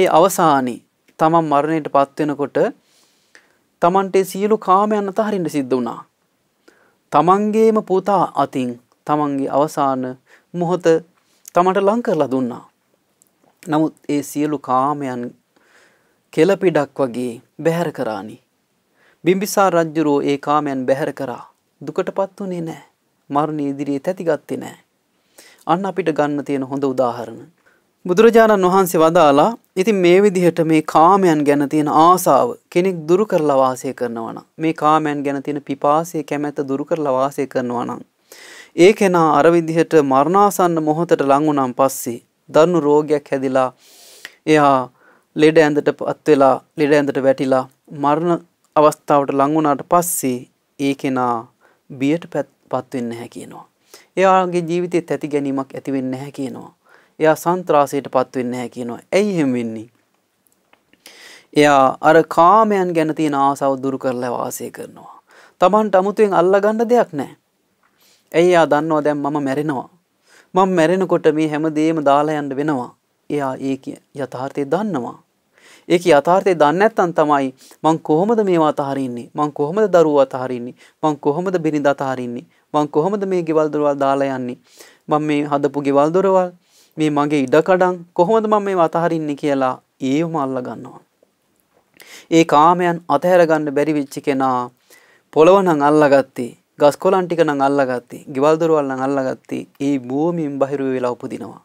ඒ අවසානයේ තමන් මරණයට පත් වෙනකොට තමන්ට සියලු කාමයන් අතහරින්න සිද්ධ වුණා. තමන්ගේම පුතා අතින් තමන්ගේ අවසාන මොහොත තමට ලං කරලා දුන්නා. නමුත් ඒ සියලු කාමයන් කෙලපිඩක් වගේ බැහැර කරානි. බිම්බිසාර රජුරෝ ඒ කාමයන් බැහැර කරා. දුකටපත් උනේ නැහැ. මරණ ඉදිරියේ තැතිගත්තේ නැහැ. අන්න අපිට ගන්න තියෙන හොඳ උදාහරණ. බුදුරජාණන් වහන්සේ වදාලා ඉතින් මේ විදිහට මේ කාමයන් ගැන තියෙන ආසාව කෙනෙක් දුරු කරලා වාසය කරනවා නම් මේ කාමයන් ගැන තියෙන පිපාසය කැමැත්ත දුරු කරලා වාසය කරනවා නම් ඒ කෙනා අර විදිහට මරණාසන්න මොහොතට ලං වුණාන් පස්සේ දරුණු රෝගයක් හැදිලා එයා ලෙඩ ඇඳටපත් වෙලා ලෙඩ ඇඳට වැටිලා මරණ අවස්ථාවට ලං වුණාට පස්සේ ඒ කෙනා බියට පත්වෙන්න හැ කියනවා. එයාගේ ජීවිතයත් ඇති ගැනීමක් ඇතිවෙන්න හැ කියනවා. එයා සන්ත්‍රාසයට පත්වෙන්න හැ කියනවා ඇයි හෙම වෙන්නේ. එයා අර කාමයන් ගැන තියෙන ආසව දුරු කරලා වාසය කරනවා. තමන්ට අමුතුවෙන් අල්ලගන්න දෙයක් නෑ. ඇයි එයා දන්නවා දැන් මම මැරෙනවා. මම මැරෙනකොට මේ හැම දේම දාලා යන්න වෙනවා. එයා ඒ යථාර්ථය දන්නවා. ඒක යථාර්ථය දන්නේ නැත්නම් තමයි මං කොහොමද මේවා අතහරින්නේ මං කොහොමද දරුවා අතහරින්නේ මං කොහොමද බිරිඳ අතහරින්නේ මං කොහොමද මේ ගෙවල් දොරවල් දාලා යන්නේ මම මේ හදපු ගෙවල් දොරවල් මේ මගේ ඉඩකඩම් කොහොමද මම මේවා අතහරින්නේ කියලා ඒවම අල්ලා ගන්නවා ඒ කාමයන් අතහැර ගන්න බැරි වෙච්ච කෙනා පොළව නම් අල්ලාගත්තේ ගස් කොලන් ටික නම් අල්ලාගත්තේ ගෙවල් දොරවල් නම් අල්ලාගත්තේ ඒ භූමියෙන් බහිරු වෙලා උපදිනවා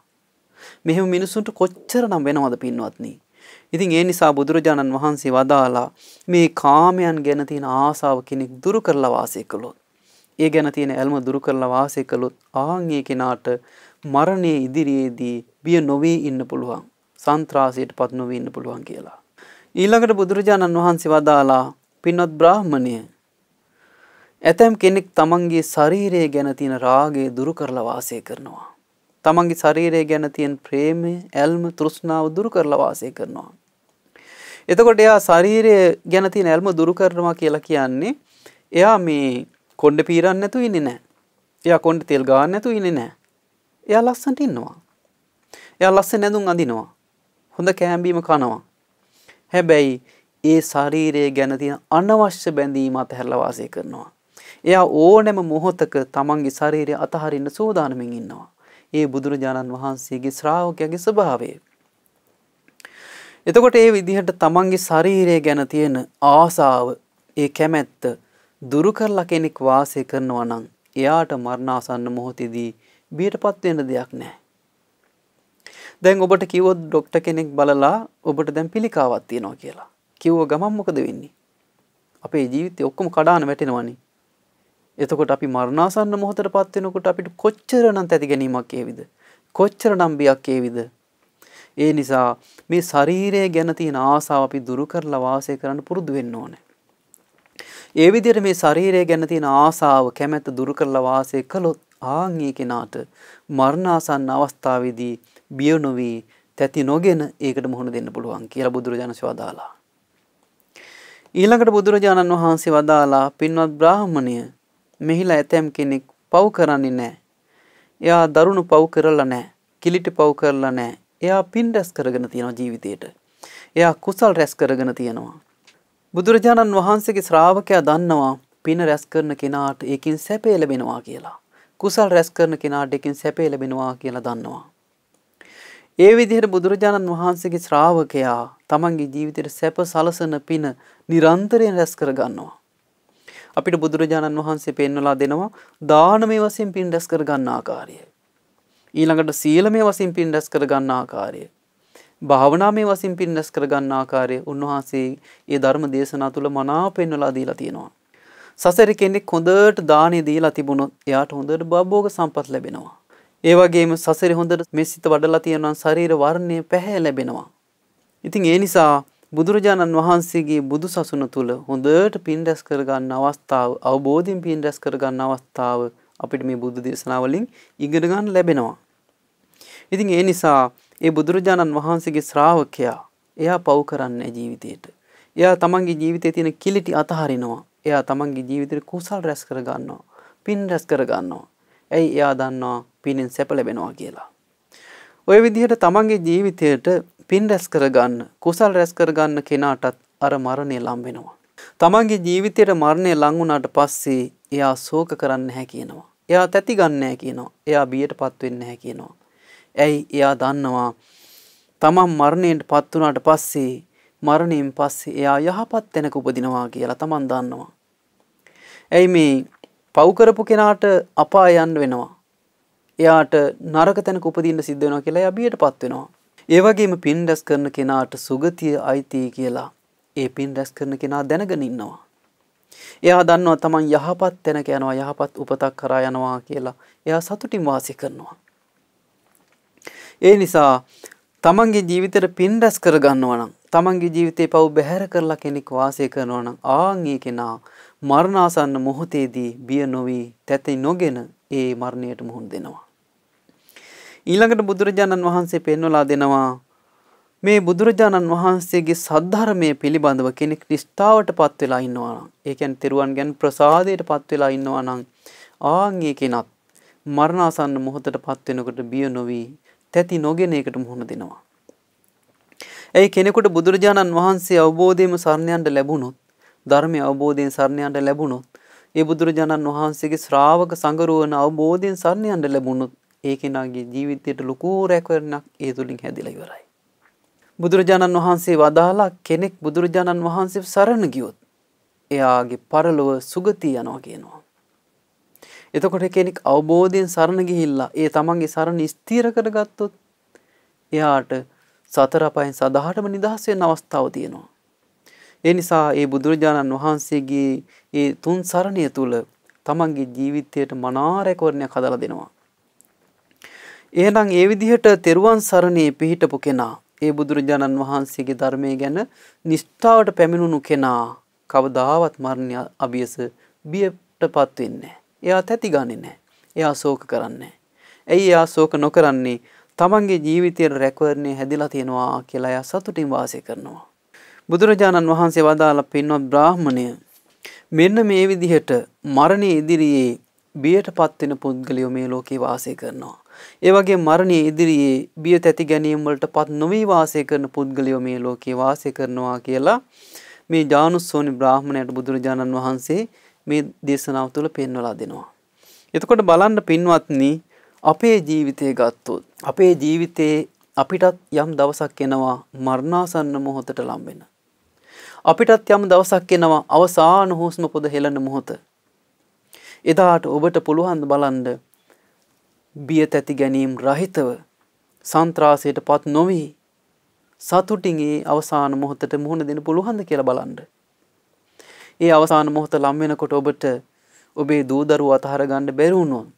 මෙහෙම මිනිසුන්ට කොච්චර නම් වෙනවද පින්වත්නි ඉතින් ඒ නිසා බුදුරජාණන් වහන්සේ වදාලා මේ කාමයන් ගැන තියෙන ආසාව කෙනෙක් දුරු කරලා වාසය කළොත් ඒ ගැන තියෙන ඇල්ම දුරු කරලා වාසය කළොත් ආන් ඒ කෙනාට මරණයේ ඉදිරියේදී බිය නොවේ ඉන්න පුළුවන් සන්ත්‍රාසයට පත් නොවී ඉන්න පුළුවන් කියලා. ඊළඟට බුදුරජාණන් වහන්සේ වදාලා පින්වත් බ්‍රාහ්මණය ඇතැම් කෙනෙක් තමන්ගේ ශරීරය ගැන තියෙන රාගය දුරු කරලා වාසය කරනවා. තමන්ගේ ශරීරය ගැන තියෙන ප්‍රේමය, ඇල්ම, තෘෂ්ණාව දුරු කරලා වාසය කරනවා. එතකොට එයා ශරීරය ගැන තියෙන ඇල්ම දුරු කරනවා කියලා කියන්නේ එයා මේ කොණ්ඩ පීරන්න නැතු ඉන්නේ නැහැ. එයා කොණ්ඩ තෙල් ගාන්න නැතු ඉන්නේ නැහැ. එයා ලස්සනට ඉන්නවා. එයා ලස්සන නැඳුම් අඳිනවා. හොඳ කෑම්බීම කනවා. හැබැයි ඒ ශරීරය ගැන තියෙන අනවශ්‍ය බැඳීම අතහැරලා වාසය කරනවා. එයා ඕනෑම මොහොතක තමන්ගේ ශරීරය අතහරින්න සූදානමින් ඉන්නවා. ඒ බුදුරජාණන් වහන්සේගේ ශ්‍රාවකයාගේ ස්වභාවය. එතකොට ඒ විදිහට තමන්ගේ ශරීරය ගැන තියෙන ආසාව ඒ කැමැත්ත දුරු කරලා කෙනෙක් වාසය කරනවා නම් එයාට මරණාසන්න මොහොතේදී බියටපත් වෙන්න දෙයක් නැහැ. දැන් ඔබට කිව්වොත් ડોක්ටර් කෙනෙක් බලලා ඔබට දැන් පිළිකාවක් තියෙනවා කියලා. කිව්ව ගමන් මොකද වෙන්නේ? අපේ ජීවිතේ ඔක්කොම කඩාන වැටෙනවනේ. එතකොට අපි මරණාසන්න මොහොතටපත් වෙනකොට අපිට කොච්චරනම් තැති ගැනීමක් ඒවිද? කොච්චරනම් බියක් ඒවිද? ඒ නිසා මේ ශරීරය ගැන තියෙන ආසාව අපි දුරු කරලා වාසය කරන්න පුරුදු වෙන්න ඕනේ. ඒ විදිහට මේ ශරීරය ගැන තියෙන ආසාව කැමැත්ත දුරු කරලා වාසය කළොත් ආන් ඒ කෙනාට මරණාසන්න අවස්ථාවේදී බිය නොවි තැති නොගෙන ඒකට මුහුණ දෙන්න පුළුවන් කියලා බුදුරජාණන් වදාලා. ඊළඟට බුදුරජාණන් වහන්සේ වදාලා පින්වත් බ්‍රාහ්මණය මෙහිලා ඇතැම් කෙනෙක් පව් කරන්නේ නැහැ. එයා දරුණු පව් කරලා නැහැ. කිලිටි පව් කරලා නැහැ. එයා පින් රැස් කරගෙන තියෙනවා ජීවිතයට. එයා කුසල් රැස් කරගෙන තියෙනවා. බුදුරජාණන් වහන්සේගේ ශ්‍රාවකයා දන්නවා පින රැස් කරන කෙනාට ඒකින් සැපේ ලැබෙනවා කියලා. කුසල් රැස් කරන කෙනාට ඒකින් සැපේ ලැබෙනවා කියලා දන්නවා. ඒ විදිහට බුදුරජාණන් වහන්සේගේ ශ්‍රාවකයා තමන්ගේ ජීවිතයට සැප සලසන පින නිරන්තරයෙන් රැස් කරගන්නවා. අපිට බුදුරජාණන් වහන්සේ පෙන්වලා දෙනවා දානමය වශයෙන් පින් රැස් කරගන්න ආකාරය. ඊළඟට සීලමය වසින් පින් රැස් කරගන්න ආකාරය. භාවනාමය වසින් පින් රැස් කරගන්න ආකාරය උන්වහන්සේ ඒ ධර්ම දේශනා තුළ මනාව පෙන්වලා දීලා තියෙනවා. සසර කෙනෙක් හොඳට දානේ දීලා තිබුණොත් එයාට හොඳට භවභෝග සම්පත් ලැබෙනවා. ඒ වගේම සසරේ හොඳට මෙසිත වඩලා තියෙනවා ශරීර වර්ණය පැහැ ලැබෙනවා. ඉතින් ඒ නිසා බුදුරජාණන් වහන්සේගේ බුදු සසුන තුළ හොඳට පින් රැස් කරගන්න අවස්ථාව අවබෝධයෙන් පින් රැස් කරගන්න අවස්ථාව අපිට මේ බුද්ධ දේශනාවලින් ඉගෙන ගන්න ලැබෙනවා. ඉතින් ඒ නිසා ඒ බුදුරජාණන් වහන්සේගේ ශ්‍රාවකයා එයා පව් කරන්නේ ජීවිතේට. එයා තමන්ගේ ජීවිතේ තියෙන කිලිටි අතහරිනවා. එයා තමන්ගේ ජීවිතේ කුසල් රැස් කර ගන්නවා. පින් රැස් කර ගන්නවා. ඇයි එයා දන්නවා පිනෙන් සැප ලැබෙනවා කියලා. ඔය විදිහට තමන්ගේ ජීවිතයට පින් රැස් කර ගන්න, කුසල් රැස් කර ගන්න කෙනාටත් අර මරණය ලම් වෙනවා. තමන්ගේ ජීවිතයට මරණය ලං වුණාට පස්සේ එයා ශෝක කරන්න නැහැ කියනවා. එයා තැති ගන්නෑ කියනවා. එයා බියට පත්වෙන්න හැ කියනවා. ඇයි එයා දන්නවා තමන් මරණයට පත්වනාට පස්සේ මරණයෙන් පස්සේ එයා යහපත් තැනක උපදිනවා කියලා තමන් දන්නවා. ඇයි මේ පව්කරපු කෙනාට අපා යන්න වෙනවා. එයාට නරක තැනක උපදින්න සිද්ධ වෙනවා කියලා එයා බියට පත්වෙනවා. ඒ වගේම පින් රැස් කරන කෙනාට සුගතිය අයිති කියලා ඒ පින් රැස් කරන කෙනා දැනගෙන ඉන්නවා. එයා දන්නවා තමන් යහපත් තැනක යනවා යහපත් උපතක් කරා යනවා කියලා. එයා සතුටින් වාසය කරනවා. ඒ නිසා තමන්ගේ ජීවිතේට පින් රැස් කරගන්නවා නම් තමන්ගේ ජීවිතේ පව් බැහැර කරලා කෙනෙක් වාසය කරනවා නම් ආන් ඒ කෙනා මරණාසන්න මොහොතේදී බිය නොවි තැති නොගෙන ඒ මරණයට මුහුණ දෙනවා. ඊළඟට බුදුරජාණන් වහන්සේ පෙන්වලා දෙනවා මේ බුදුරජාණන් වහන්සේගේ සද්ධර්මය පිළිබඳව කෙනෙක් නිෂ්ඨාවට පත් වෙලා ඉන්නවා නම් ඒ කියන්නේ තෙරුවන් ගැන ප්‍රසාදයට පත් වෙලා ඉන්නවා නම් ආන් ඒ කෙනත් මරණාසන්න මොහොතට පත් වෙනකොට බිය නොවි තැති නොගෙන ඒකට මුහුණ දෙනවා. ඒ කෙනෙකුට බුදුරජාණන් වහන්සේ අවබෝධයෙන්ම සරණයන්ට ලැබුණොත් ධර්මය අවබෝධයෙන් සරණයන්ට ලැබුණොත් ඒ බුදුරජාණන් වහන්සේගේ ශ්‍රාවක සංගරුවන අවබෝධයෙන් සරණයන්ට ලැබුණොත් ඒ කෙනාගේ ජීවිතයට ලොකු රැකවරණක් ඒ තුලින් හැදිලා ඉවරයි. බුදුරජාණන් වහන්සේ වදාලා කෙනෙක් බුදුරජාණන් වහන්සේ සරණ ගියොත් එයාගේ පරලොව සුගතිය යනවා කියනවා. එතකොට කෙනෙක් අවබෝධයෙන් සරණ ගිහිල්ලා ඒ තමන්ගේ සරණ ස්ථීර කරගත්තොත් එයාට සතර අපායන් සදහටම නිදහස් වෙන අවස්ථාව තියෙනවා. ඒ නිසා ඒ බුදුරජාණන් වහන්සේගේ ඒ තුන් සරණිය තුල තමන්ගේ ජීවිතයට මනා රැකවරණයක් හදලා දෙනවා. එහෙනම් ඒ විදිහට තෙරුවන් සරණේ පිහිටපු කෙනා ඒ බුදුරජාණන් වහන්සේගේ ධර්මය ගැන නිෂ්ඨාවට පැමිණුණු කෙනා කවදාවත් මරණය අභියස බියටපත් වෙන්නේ එයා තැති ගන්නේ නැහැ. එයා ශෝක කරන්නේ ඇයි එයා ශෝක නොකරන්නේ? තමන්ගේ ජීවිතයේ රැකවරණය හැදිලා තියෙනවා කියලා එයා සතුටින් වාසය කරනවා. බුදුරජාණන් වහන්සේ වදාළ පින්වත් බ්‍රාහමණය මෙන්න මේ විදිහට මරණය ඉදිරියේ බියටපත් වෙන පුද්ගලයෝ මේ ලෝකේ වාසය කරනවා. ඒවගේ මරණය ඉදිරියේ බිය තැති ගැනීම්වලට පත් නොවී වාසය කරන පුද්ගලයෝ මේ ලෝකයේ වාසය කරනවා කියලා මේ ජානුස්සෝනි බ්‍රාහ්මණයට බුදුරජාණන් වහන්සේ මේ දේශනාව තුළ පෙන්වලා දෙනවා. එතකොට බලන්න පින්වත්නි අපේ ජීවිතය ගත්තොත් අපේ ජීවිතයේ අපිටත් යම් දවසක් එනවා මරණාසන්න මොහොතට ලම්බෙන. අපිටත් යම් දවසක් එනවා අවසාන හුස්ම පොද හෙළන මොහොත. එදාට ඔබට පුළුවන් බලන්න බිය තැති ගැනීම් රහිතව සන්ත්‍රාසයට පත් නොවී සතුටින් ඒ අවසාන මොහොතට මුහුණ දෙන්න පුළුවන්ද කියලා බලන්න. ඒ අවසාන මොහොත ලම් වෙනකොට ඔබට ඔබේ දූ දරුවෝ අතහර ගන්න බැරි වුණොත්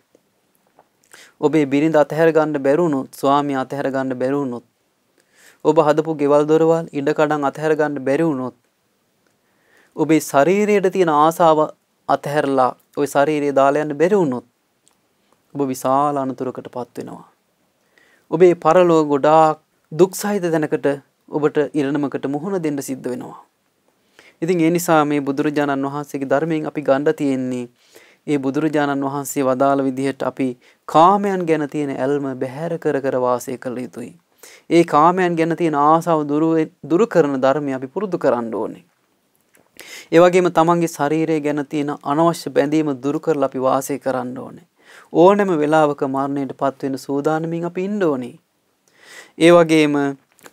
ඔබේ බිරිඳ අතහැර ගන්න බැරි වුණොත් ස්වාමියා අතහැර ගන්න බැරි වුණොත් ඔබ හදපු ගෙවල් දොරවල් ඉඩකඩම් අතහැර ගන්න බැරි වුණොත් ඔබේ ශරීරයට තියෙන ආසාව අතහැරලා ඔය ශරීරය දාලා යන්න බැරි වුණොත් ඔබ විශාල අනතුරකට පත් වෙනවා. ඔබේ පරලෝ ගොඩාක් දුක් සහිත දැනකට ඔබට ඉරණමකට මුහුණ දෙන්න සිද්ධ වෙනවා. ඉතින් ඒ නිසා මේ බුදුරජාණන් වහන්සේගේ ධර්මයෙන් අපි ගණ්ඩ තියෙන්නේ ඒ බුදුරජාණන් වහන්සේ වදාළ විදිහට අපි කාමයන් ගැන තියෙන ඇල්ම බැහැර කර කර වාසය කළ යුතුයි. ඒ කාමයන් ගැන තියෙන ආසාව දුරු කරන ධර්මය අපි පුරුදු කරන්න ඕනේ. ඒ වගේම තමන්ගේ ශරීරය ගැන තියෙන අනවශ්‍ය බැඳීම දුරු කරලා අපි වාසය කරන්න ඕනේ. ඕනෑම වෙලාවක මරණයට පත්වෙන සූදානමින් අපි ඉන්න ඕනේ. ඒ වගේම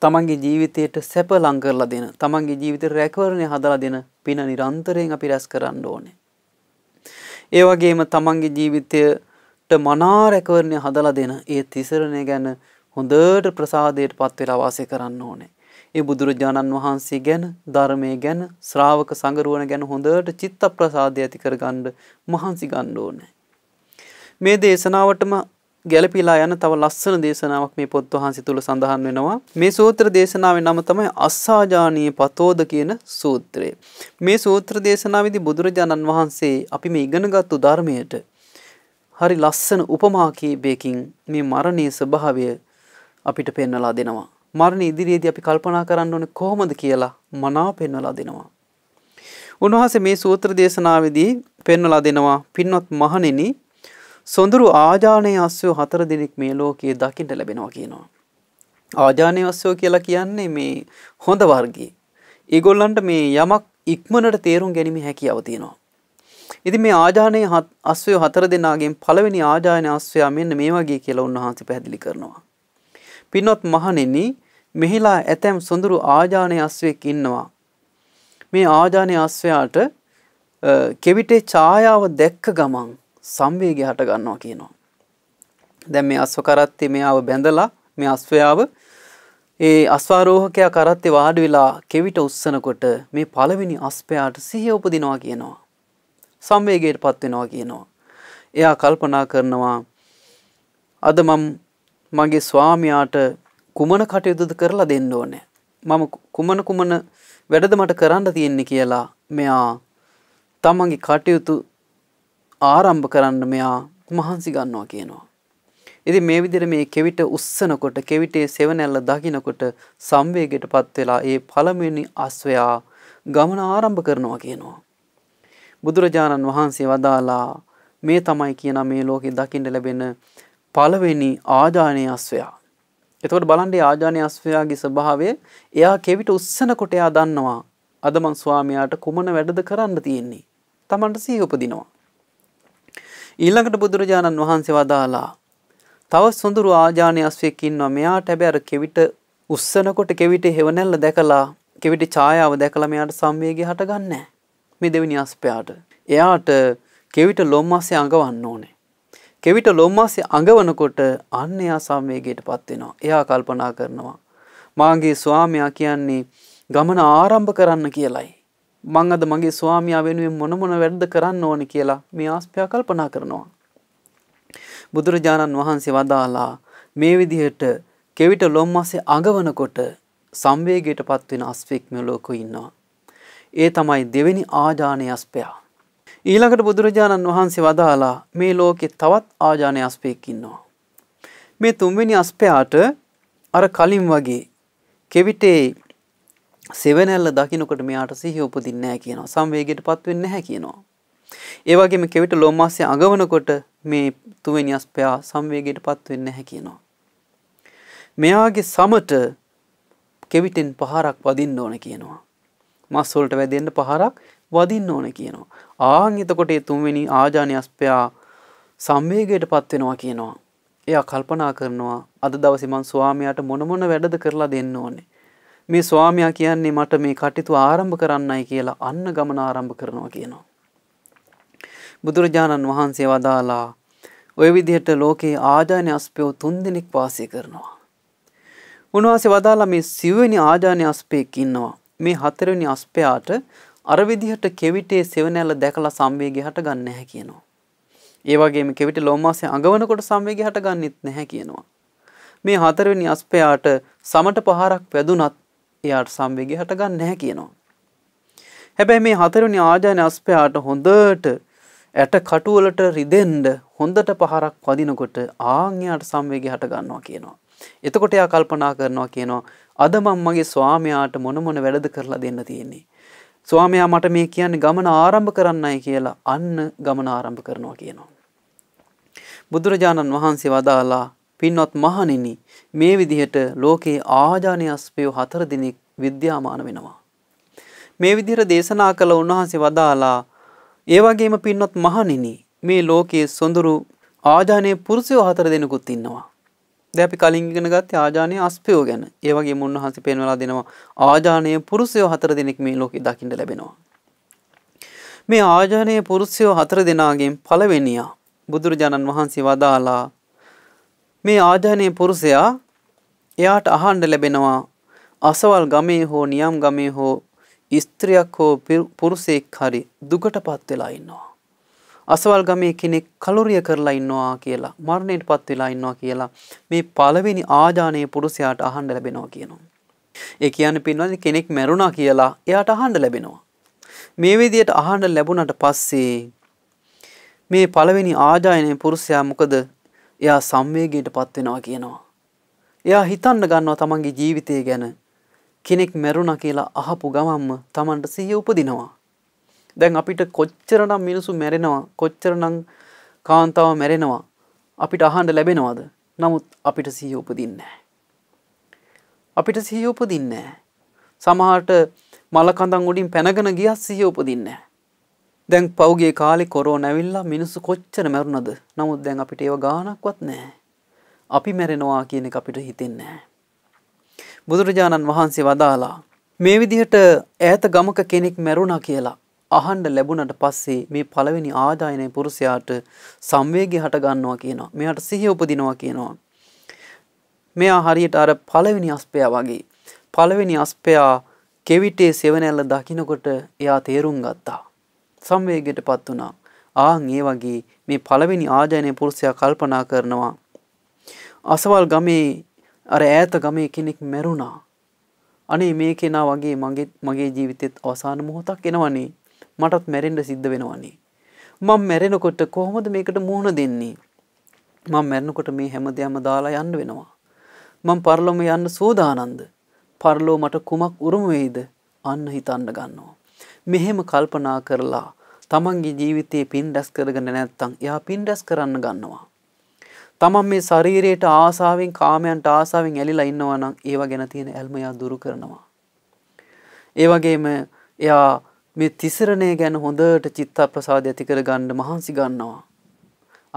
තමන්ගේ ජීවිතයට සැප ලං කරලා දෙන, තමන්ගේ ජීවිතේ රැකවරණය හදලා දෙන පින නිරන්තරයෙන් අපි රැස් කරන්න ඕනේ. ඒ වගේම තමන්ගේ ජීවිතයට මනා රැකවරණය හදලා දෙන ඒ තිසරණය ගැන හොඳට ප්‍රසාදයට පත් වෙලා වාසය කරන්න ඕනේ. ඒ බුදුරජාණන් වහන්සේ ගැන ධර්මය ගැන ශ්‍රාවක සංගරුවන ගැන හොඳට චිත්ත ප්‍රසාදය ඇති කරගන්න මහන්සි ගන්න ඕනේ. මේ දේශනාවටම ගැලපිලා යන තව ලස්සන දේශනාවක් මේ පොත් වහන්සේ තුල සඳහන් වෙනවා. මේ සූත්‍ර දේශනාවේ නම තමයි අස්සාජානීය පතෝද කියන සූත්‍රය. මේ සූත්‍ර දේශනාවේදී බුදුරජාණන් වහන්සේ අපි මේ ඉගෙනගත්තු ධර්මයට හරි ලස්සන උපමා කීපයකින් මේ මරණයේ ස්වභාවය අපිට පෙන්වලා දෙනවා. මරණ ඉදිරියේදී අපි කල්පනා කරන්න ඕනේ කොහොමද කියලා මනාව පෙන්වලා දෙනවා. උන්වහන්සේ මේ සූත්‍ර දේශනාවේදී පෙන්වලා දෙනවා පින්වත් මහණෙනි සොඳුරු ආජානය අස්සයෝ හතර දෙනෙක් මේ ලෝකයේ දකිට ලැබෙනවා කියනවා. ආජානය අස්සයෝ කියලා කියන්නේ මේ හොඳ වර්ගී. ඒගොල්ලන්ට මේ යමක් ඉක්මනට තේරුම් ගැනීම හැකියාව තියෙනවා. ඉතින් මේ ආජානය අස්වය හතර දෙනාගෙන් පළවෙනි ආජාන අස්වයා මෙන්න මේ වගේ කියලා උන්වහන්සේ පැහැදිලි කරනවා. පින්වත් මහණෙනි මෙහිලා ඇතැම් සොඳුරු ආජානය අස්වයෙක් ඉන්නවා. මේ ආජානය අස්වයාට කෙවිටේ ඡායාව දැක්ක ගමන් සංවේගය හට ගන්නවා කියනවා. දැන් මේ අස්ව කරත්තේ මෙයාව බැඳලා මේ අස්වයාව ඒ අස්වාරෝහකයා කරත්තේ වාඩි වෙලා කෙවිට උස්සනකොට මේ පළවෙනි අස්පයාට සිහිය උපදිනවා කියනවා. සංවේගයට පත් වෙනවා කියනවා. එයා කල්පනා කරනවා අද මම මගේ ස්වාමියාට කුමන කටයුතුද කරලා දෙන්න ඕනේ. මම කුමන කුමන වැඩද මට කරන්න තියෙන්නේ කියලා මෙයා තමන්ගේ කටයුතු ආරම්භ කරන්න මෙයා මහන්සි ගන්නවා කියනවා. ඉතින් මේ විදිහට මේ කෙවිට උස්සනකොට කෙවිටේ සෙවණැල්ල දකින්නකොට සංවේගයටපත් වෙලා ඒ පළමුවෙනි අස්වැයා ගමන ආරම්භ කරනවා කියනවා. බුදුරජාණන් වහන්සේ වදාලා මේ තමයි කියන මේ ලෝකේ දකින්න ලැබෙන පළවෙනි ආජානීය අස්වැයා. එතකොට බලන්න මේ ආජානීය අස්වැයාගේ ස්වභාවය එයා කෙවිට උස්සනකොට එයා දන්නවා අද මං ස්වාමියාට කුමන වැඩද කරන්න තියෙන්නේ. Tamanට සිහි උපදිනවා. ඊළඟට බුදුරජාණන් වහන්සේ වදාලා තව සොඳුරු ආජානය අස්වෙක් ඉන්නවා මෙයාට හැබැයි අර කෙවිත උස්සනකොට කෙවිත හේවණල්ල දැකලා කෙවිත ඡායාව දැකලා මෙයාට සංවේගය හටගන්නේ මේ දෙවෙනි අස්පයාට. එයාට කෙවිත ලොම්මාසේ අඟවන්න ඕනේ. කෙවිත ලොම්මාසේ අඟවනකොට අන්න එයා සංවේගයටපත් වෙනවා. එයා කල්පනා කරනවා මාගේ ස්වාමයා කියන්නේ ගමන ආරම්භ කරන්න කියලයි. මං අද මගේ ස්වාමියා වෙනුවෙන් මොන මොන වැඩද කරන්න ඕනි කියලා මේ ආස්පයා කල්පනා කරනවා. බුදුරජාණන් වහන්සේ වදාලා මේ විදිහට කෙවිට ලොම් මාසේ අඟවනකොට සංවේගයට පත්වෙන අස්පෙක් මෙලෝකු ඉන්නවා. ඒ තමයි දෙවෙනි ආජානය අස්පයා. ඊළඟට බුදුරජාණන් වහන්සේ වදාලා මේ ලෝකෙ තවත් ආජානය අස්පයෙක් ඉන්නවා. මේ තුන්වෙනි අස්පයාට අර කලින් වගේ කෙවිටේ සෙවනැල්ල දකිනකොට මෙයාට සිහි උපදින්නේ නැහැ කියනවා. සංවේගයට පත් වෙන්නේ නැහැ කියනවා. ඒ වගේම කෙවිත ලෝමාස්‍ය අඟවනකොට මේ තුවෙනි අස්පයා සංවේගයට පත් වෙන්නේ නැහැ කියනවා. මෙයාගේ සමට කෙවිතෙන් පහරක් වදින්න ඕන කියනවා. මස් වලට වැදෙන්න පහරක් වදින්න ඕන කියනවා. ආන් එතකොට ඒ තුන්වෙනි ආජානි අස්පයා සංවේගයට පත් වෙනවා කියනවා. එයා කල්පනා කරනවා අද දවසේ මං ස්වාමියාට මොන මොන වැඩද කරලා දෙන්න ඕනේ. මේ ස්වාමයා කියන්නේ මට මේ කටයුතු ආරම්භ කරන්නයි කියලා අන්න ගමන ආරම්භ කරනවා කියනවා. බුදුරජාණන් වහන්සේ වදාලා ඔය විදිහට ලෝකේ ආජානය අස්පයෝ තුන්දෙනෙක් වාසය කරනවා. උන්වහන්සේ වදාලා මේ සිව්වෙනි ආජානය අස්පෙක් ඉන්නවා. මේ හතරවෙනි අස්පයාට අර විදිහට කෙවිතේ සෙවණැල්ල දැකලා සංවේගය හටගන්නේ නැහැ කියනවා. ඒ වගේම කෙවිත ලෝමාසය අඟවනකොට සංවේගය හටගන්නෙත් නැහැ කියනවා. මේ හතරවෙනි අස්පයාට සමට පහරක් වැදුනත් එයාට සංවේගය හටගන්නේ නැහැ කියනවා. හැබැයි මේ හතරවෙනි ආජාන අස්පයාට හොඳට ඇට කටුවලට රිදෙන්න හොඳට පහරක් වදිනකොට ආඥයාට සංවේගය හට ගන්නවා කියනවා. එතකොට එයා කල්පනා කරනවා කියනවා අද මම මගේ ස්වාමයාට මොන මොන වැඩද කරලා දෙන්න තියෙන්නේ. ස්වාමයා මට මේ කියන්නේ ගමන ආරම්භ කරන්නයි කියලා අන්න ගමන ආරම්භ කරනවා කියනවා. බුදුරජාණන් වහන්සේ වදාලා පින්වත් මහණෙනි මේ විදිහට ලෝකේ ආජානයස්පයෝ හතර දිනක් විද්‍යාමාන වෙනවා. මේ විදිහට දේශනා කළ උන්වහන්සේ වදාලා ඒ වගේම පින්වත් මහණෙනි මේ ලෝකයේ සොඳුරු ආජානයේ පුරුෂයෝ හතර දෙනෙකුත් ඉන්නවා. දැන් අපි කලින් ඉගෙන ගත්තේ ආජානයේ අස්පයෝ ගැන. ඒ වගේම උන්වහන්සේ පෙන්වලා දෙනවා ආජානයේ පුරුෂයෝ හතර දෙනෙක් මේ ලෝකේ දකින්න ලැබෙනවා. මේ ආජානයේ පුරුෂයෝ හතර දෙනාගෙන් පළවෙනියා බුදුරජාණන් වහන්සේ වදාලා මේ ආජානීය පුරුෂයා එයාට අහන්න ලැබෙනවා අසවල් ගමේ හෝ නියම් ගමේ හෝ ස්ත්‍රියක් හෝ පුරුෂයෙක් හරි දුකටපත් වෙලා ඉන්නවා. අසවල් ගමේ කෙනෙක් කලුරිය කරලා ඉන්නවා කියලා මරණයටපත් වෙලා ඉන්නවා කියලා මේ පළවෙනි ආජානීය පුරුෂයාට අහන්න ලැබෙනවා කියනවා. ඒ කියන්නේ පින්වත්නි කෙනෙක් මැරුණා කියලා එයාට අහන්න ලැබෙනවා. මේ විදිහට අහන්න ලැබුණාට පස්සේ මේ පළවෙනි ආජානීය පුරුෂයා මොකද එයා සංවේගයට පත්වෙනවා කියනවා. එයා හිතන්න ගන්නවා තමන්ගේ ජීවිතය ගැන කෙනෙක් මැරුණ කියලා අහපු ගමම්ම තමන්ට සිහිය උපදිනවා. දැන් අපිට කොච්චරනම් මිනිසු මැරෙනවා කොච්චරනම් කාන්තාව මැරෙනවා අපිට අහන්ඩ ලැබෙනවාද නමුත් අපිට සිහිය උපදින්නේ. අපිට සිහිය උපදින්නේ. සමහට මලකඳන් උඩින් පැනගෙන ගියත් සිහිය උපදින්නේ. දැන් පෞගේ කාලෙ කොරෝන ඇවිල්ලා මිනිස්සු කොච්චර මැරුණද නමුත් දැන් අපිට ඒව ගානක්වත් නෑ. අපි මැරෙනවා කියන එක අපිට හිතෙන්නේ. බුදුරජාණන් වහන්සේ වදාලා මේ විදිහට ඈත ගමක කෙනෙක් මැරුණා කියලා අහන්ඩ ලැබුණට පස්සේ මේ පළවෙනි ආදායනය පුරුෂයාට සංවේගය හටගන්නවා කියනවා. මෙයාට සිහි උපදිනවා කියනවා. මෙයා හරියට අර පළවෙනි අස්පයා වගේ. පළවෙනි අස්පයා කෙවිටේ සෙවනැල්ල දකිනකොට එයා තේරුම් ගත්තා. සංවේගයට පත් වුණා. ආන් ඒ වගේ මේ පළවෙනි ආජයනය පුරුෂයා කල්පනා කරනවා. අසවල් ගමේ අර ඈත ගමේ කෙනෙක් මැරුණා. අනේ මේ කෙනා වගේ මගේ මගේ ජීවිතෙත් අවසාන මොහොතක් එනවනේ. මටත් මැරෙන්න සිද්ධ වෙනවනේ. මම මැරෙනකොට කොහොමද මේකට මුහුණ දෙන්නේ? මම මැරෙනකොට මේ හැමදේම දාලා යන්න වෙනවා. මම පරලොම යන්න සෝදානන්ද. පරලෝ මට කුමක් උරුම වෙයිද? අන්න හිතන්න ගන්නවා. මෙහෙම කල්පනා කරලා තමන්ගේ ජීවිතයේ පින් රැස් කරගෙන නැත්තම් එයා පින් රැස් කරන්න ගන්නවා. තමන් මේ ශරීරයට ආසාවෙන් කාමයන්ට ආසාවෙන් ඇලිලා ඉන්නවා නම් ඒව ගැන තියෙන ඇල්ම එයා දුරු කරනවා. ඒ වගේම එයා මේ තිසරණය ගැන හොඳට චිත්ත ප්‍රසාදය ඇති කරගන්න මහන්සි ගන්නවා.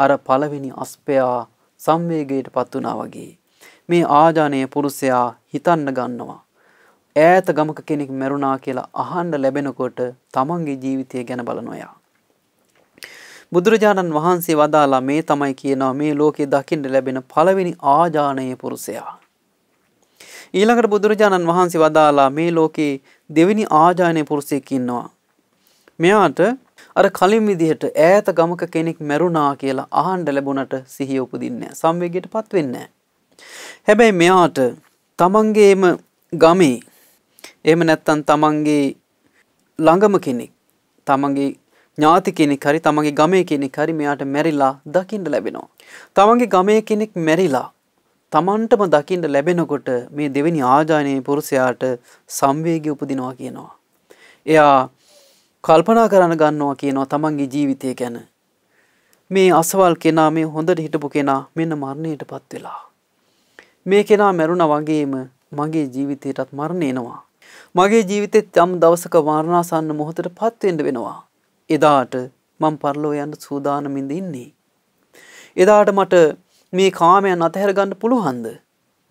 අර පළවෙනි අස්පයා සංවේගයට පත් වුණා වගේ මේ ආජානීය පුරුෂයා හිතන්න ගන්නවා. ඈත ගමක කෙනෙක් මැරුණා කියලා අහන්ඩ ලැබෙනකොට තමන්ගේ ජීවිතය ගැන බලනොයා. බුදුරජාණන් වහන්සේ වදාලා මේ තමයි කියනවා මේ ලෝකේ දකිින්ට ලැබෙන පළවෙනි ආජානයේ පුරුසයා. ඊළඟට බුදුරජාණන් වහන්සේ වදාලා මේ ලෝකේ දෙවිනි ආජානය පුරුසයකින්නවා. මෙයාට අර කලින් විදිහට ඈත ගමක කෙනෙක් මැරුණා කියලා අහන්ඩ ලැබුණට සිහිය උපදින්න සංවේගයට පත්වෙන්න. හැබැයි මෙයාට තමන්ගේම ගමේ එහෙම නැත්තන් තමන්ගේ ළඟම කෙනෙක් තමන්ගේ ඥාති කෙනෙක් හරි තමන්ගේ ගමේ කෙනෙක් හරි මෙයාට මැරිලා දකිින්ට ලැබෙනවා. තමන්ගේ ගමය කෙනෙක් මැරිලා තමන්ටම දකිින්ට ලැබෙනකොට මේ දෙවැනි ආජානයේ පුරුසයාට සංවේගය උපදිනවා කියනවා. එයා කල්පනා කරන්න ගන්නවා කියනවා තමන්ගේ ජීවිතය ගැන. මේ අසවල් කෙනා මේ හොඳට හිටපු කෙනා මෙන්න මරණයට පත් වෙලා. මේ කෙනා මැරුණ වගේම මගේ ජීවිතයටත් මරණයනවා. මගේ ජීවිතෙත් යම් දවසක වාරණාසන්න මොහොතට පත්වෙන්ඩ වෙනවා. එදාට මං පරලෝ යන්න සූදානමින්ද ඉන්නේ. එදාට මට මේ කාමයන් අතහැරගන්න පුළුහන්ද.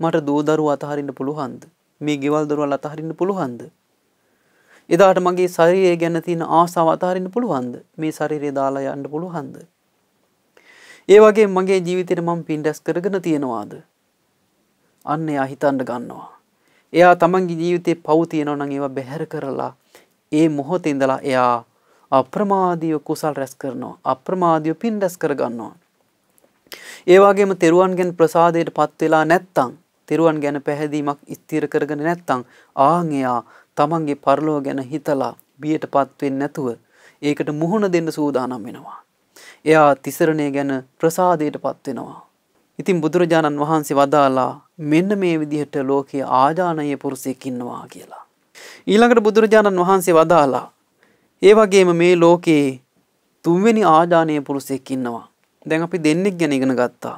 මට දූදරු අතහරින්න පුළුහන්ද. මේ ගෙවල් දරුවල් අතහරින්න පුළුහන්ද. එදාට මගේ ශරීරය ගැන තියෙන ආසාව අතහරින්න පුළුවන්ද මේ ශරීරය දාලා යන්න පුළුහන්ද. ඒ වගේ මගේ ජීවිතයට මම පින් රැස් කරගෙන තියෙනවාද. අන්න එයා හිතන්න ගන්නවා. එයා තමන්ගේ ජීවිතේ පව් තියෙනවා නම් ඒවා බැහැර කරලා ඒ මොහොතේ ඉඳලා එයා අප්‍රමාදීව කුසල් රැස් කරනවා අප්‍රමාදීව පින් රැස් කර ගන්නවා ඒ වගේම තෙරුවන් ගැන ප්‍රසාදයටපත් වෙලා නැත්තම් තෙරුවන් ගැන පැහැදීමක් ස්ථිර කරගෙන නැත්තම් ආන් එයා තමන්ගේ පරලෝක ගැන හිතලා බියටපත් වෙන්නේ නැතුව ඒකට මුහුණ දෙන්න සූදානම් වෙනවා එයා තිසරණය ගැන ප්‍රසාදයටපත් වෙනවා ඉතින් බුදුරජාණන් වහන්සේ වදාලා මෙන්න මේ විදිහට ලෝකයේ ආජානීය පුරුෂයෙක් ඉන්නවා කියලා. ඊළඟට බුදුරජාණන් වහන්සේ වදාලා ඒ වගේම මේ ලෝකයේ තුන්වෙනි ආජානීය පුරුෂයෙක් ඉන්නවා. දැන් අපි දෙන්නෙක් ගැන ඉගෙන ගත්තා.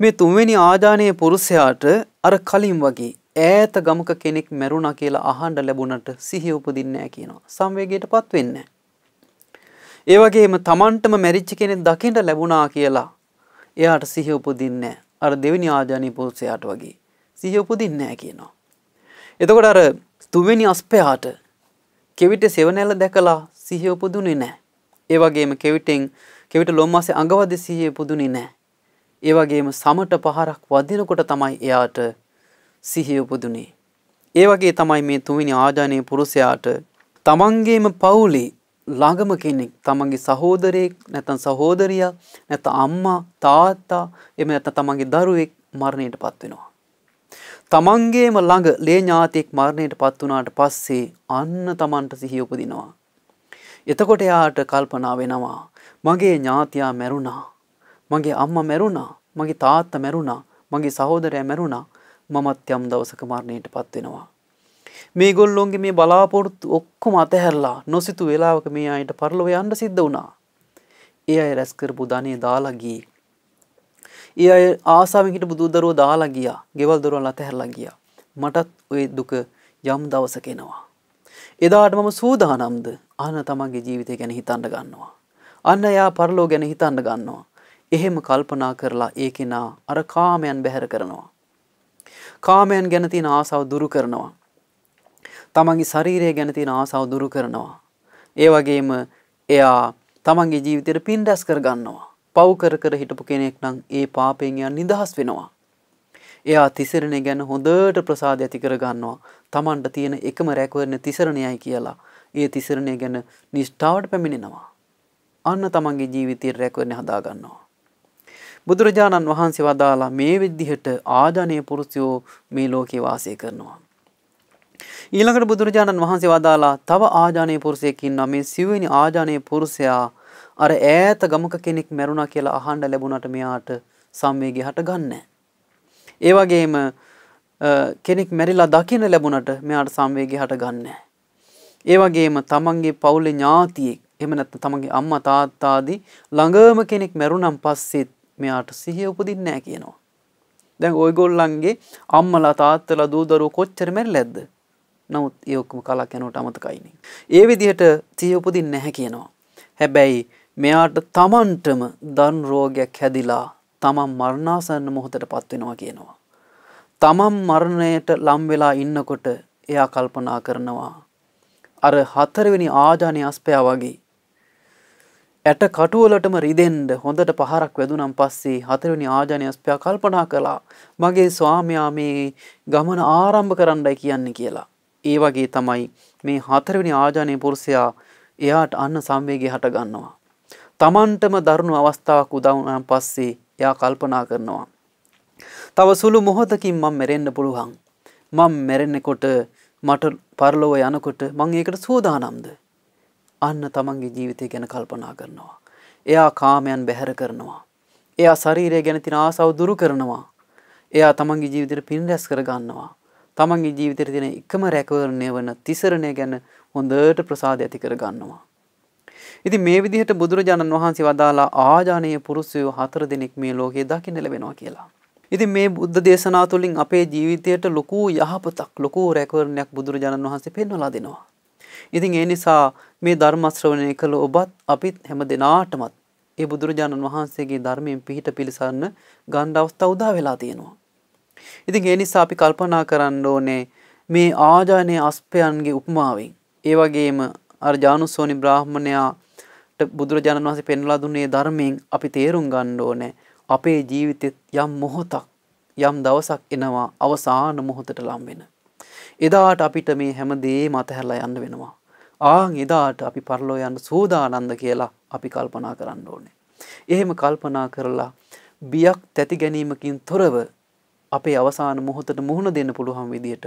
මේ තුන්වෙනි ආජානීය පුරුෂයාට අර කලින් වගේ ඈත ගමක කෙනෙක් මැරුණා කියලා අහන්න ලැබුණට සිහිය උපදින්නේ නැහැ කියනවා. සංවේගයටපත් වෙන්නේ නැහැ. ඒ වගේම Tamanටම මැරිච්ච කෙනෙක් දකින්න ලැබුණා කියලා එයාට සිහ උපදින්නේ අර දෙවිනි ආජානී පුරුෂයාට වගේ සිහ උපදින්නේ නැහැ කියනවා. එතකොට අර තුන්වෙනි අස්පයාට කෙවිට සෙවණැල්ල දැකලා සිහ උපදුනේ නැහැ. ඒ වගේම කෙවිටෙන් කෙවිට ලොම්මාසේ අඟවද සිහ උපදුනේ නැහැ. ඒ වගේම සමට පහරක් වදිනකොට තමයි එයාට සිහිය උපදුනේ. ඒ වගේ තමයි මේ තුන්වෙනි ආජානීය පුරුෂයාට තමන්ගේම පවුලේ ළඟම කෙනෙක් තමන්ගේ සහෝදරයෙක් නැතන් සහෝදරයා නැත අම්මා තාත්තා එම ඇත තමන්ගේ දරුවෙක් මරණයට පත්වෙනවා. තමන්ගේම ළඟ ලේ ඥාතියෙක් මරණයට පත්වනාට පස්සේ අන්න තමන්ට සිහි උපදිනවා. එතකොට එයාට කල්පනා වෙනවා මගේ ඥාතියා මැරුණා මගේ අම්ම මැරුණා මගේ තාත්ත මැරුණා මගේ සහෝදරය මැරුණා මමත් යම් දවසක මරණයට පත්වෙනවා. මේ ගොල්ලොන්ගේ මේ බලාපොරොත්තු ඔක්කොම අතහැරලා නොසිතු වෙලාවක මේ අයට පරලොව යන්න සිද්ධ වුණා. ඒ අය රැස්කරපු ධනය දාලා ගියේ. ඒ අය ආසාවෙන් හිටපු දූදරුව දාලා ගියා. ගෙවල් දොරවල් අතහැරලා ගියා. මටත් ওই දුක යම් දවසක එනවා. එදාට මම සූදානම්ද අන තමන්ගේ ජීවිතය ගැන හිතන්න ගන්නවා. අන්න එයා පරලෝ ගැන හිතන්න ගන්නවා. එහෙම කල්පනා කරලා ඒ කෙනා අර කාමයන් බැහැර කරනවා. කාමයන් ගැන තියෙන ආසාව දුරු කරනවා. තමන්ගේ ශරීරය ගැන තියෙන ආසාව දුරු කරනවා. ඒ වගේම එයා තමන්ගේ ජීවිතයට පින් රැස් කරගන්නවා. පව් කර කර හිටපු කෙනෙක් නම් ඒ පාපයෙන් එයා නිදහස් වෙනවා. එයා තිසරණේ ගැන හොඳට ප්‍රසාද ඇති කරගන්නවා. තමන්ට තියෙන එකම රැකවරණ තිසරණයයි කියලා. ඒ තිසරණය ගැන නිෂ්ඨාවට පැමිණෙනවා. අන්න තමන්ගේ ජීවිතයේ රැකවරණ හදාගන්නවා. බුදුරජාණන් වහන්සේ වදාලා මේ විද්දිහට ආජනය පුරුෂයෝ මේ ලෝකේ වාසය කරනවා. ඊළඟට බුදුරජාණන් වහන්සේ වදාලා තව ආජානීය පුරුෂයෙක් ඉන්නවා මේ සිව්වෙනි ආජානීය පුරුෂයා අර ඈත ගමක කෙනෙක් මැරුණා කියලා අහන්න ලැබුණාට මෙයාට සංවේගය හටගන්නේ ඒ වගේම කෙනෙක් මැරිලා දකින්න ලැබුණාට මෙයාට සංවේගය හටගන්නේ ඒ වගේම තමන්ගේ පවුලේ ඥාතියෙක් එහෙම නැත්නම් තමන්ගේ අම්මා තාත්තා ආදී ළඟම කෙනෙක් මැරුණන් පස්සෙත් මෙයාට සිහිය උපදින්නේ නැහැ කියනවා. දැන් ওইගොල්ලන්ගේ අම්මලා තාත්තලා දූ දරුවෝ කොච්චර මැරිලාද? නමුත් ඒ ඔක්කම කලක් යනට අමතකයිනේ. ඒ විදිහට සිය උපදින් නැහැ කියනවා. හැබැයි මෙයාට තමන්ටම දන් රෝගයක් හැදිලා තමන් මරණාසන්න මොහොතට පත්වෙනවා කියනවා. තමන් මරණයට ලම් වෙලා ඉන්නකොට එයා කල්පනා කරනවා. අර හතරවෙනි ආජානය අස්පයා වගේ. ඇට කටුවලටම රිදෙන්ඩ හොඳට පහරක් වැදුනම් පස්සේ හතරවෙනි ආජානය අස්පයා කල්පනා කළා මගේ ස්වාමයා මේ ගමන ආරම්භ කරන්නයි කියන්නේ කියලා. ඒ වගේ තමයි මේ හතරවෙනි ආජානය පුරුෂයා එයාට අන්න සංවේගය හට ගන්නවා. තමන්ටම දරුණු අවස්ථාවක් උදවුනන් පස්සේ එයා කල්පනා කරනවා. තව සුළු මොහොතකින් මං මෙරෙන්න්න පුළුවන්. මං මෙරෙන්නෙකොට මට පරලොව යනකොට මං ඒකට සූදානම්ද. අන්න තමන්ගේ ජීවිතය ගැන කල්පනා කරනවා. එයා කාමයන් බැහැර කරනවා. එයා ශරීරය ගැනතින ආසව දුරු කරනවා. එයා තමන්ගේ ජීවිතයට පින් රැස් කරගන්නවා. තමන්ගේ ජීවිතර තියෙන එකම රැකවරණය වන තිසරණය ගැන හොඳට ප්‍රසාධ ඇති කර ගන්නවා. ඉති මේ විදිහට බුදුරජාණන් වහන්සේ වදාලා ආජානය පුරුස්සයෝ හතර දෙනෙක් මේ ලෝකයේ දකින්න ලැබෙනවා කියලා. ඉති මේ බුද්ධ දේශනා තුළින් අපේ ජීවිතයට ලොකූ යහපතක් ලොකූ රැකවරණයක් බුදුරජාණන් වහන්සේ පෙන්වලා දෙනවා. ඉතින් ඒ නිසා මේ ධර්මශ්‍රවණය කළ ඔබත් අපිත් හැම දෙනාටමත් ඒ බුදුරජාණන් වහන්සේගේ ධර්මයෙන් පිහිට පිළිසන්න ගණ්ඩ අවස්ථා උදා වෙලා තියෙනවා. ඉතින් ඒ නිසා අපි කල්පනා කරන්න ඕනේ මේ ආජානය අස්පයන්ගේ උපමාවෙන්. ඒ වගේම අර ජානුස්සෝනි බ්‍රාහ්මණයාට බුදුරජාණන් වහන්සේ පෙන්වලා දුන්නේ ධර්මයෙන් අපි තේරුම් ගන්න ඕනේ. අපේ ජීවිතෙත් යම් මොහොතක් යම් දවසක් එනවා අවසාන මොහොතට ලම් වෙන. එදාට අපිට මේ හැම දේම අතහැරලා යන්න වෙනවා. ආන් එදාට අපි පරලෝ යන්න සූදානම්ද කියලා අපි කල්පනා කරන්න ඕනේ. එහෙම කල්පනා කරලා බියක් තැති ගැනීමකින් තොරව අපේ අවසාන මොහොතට මුහුණ දෙන්න පුළුවන් විදිහට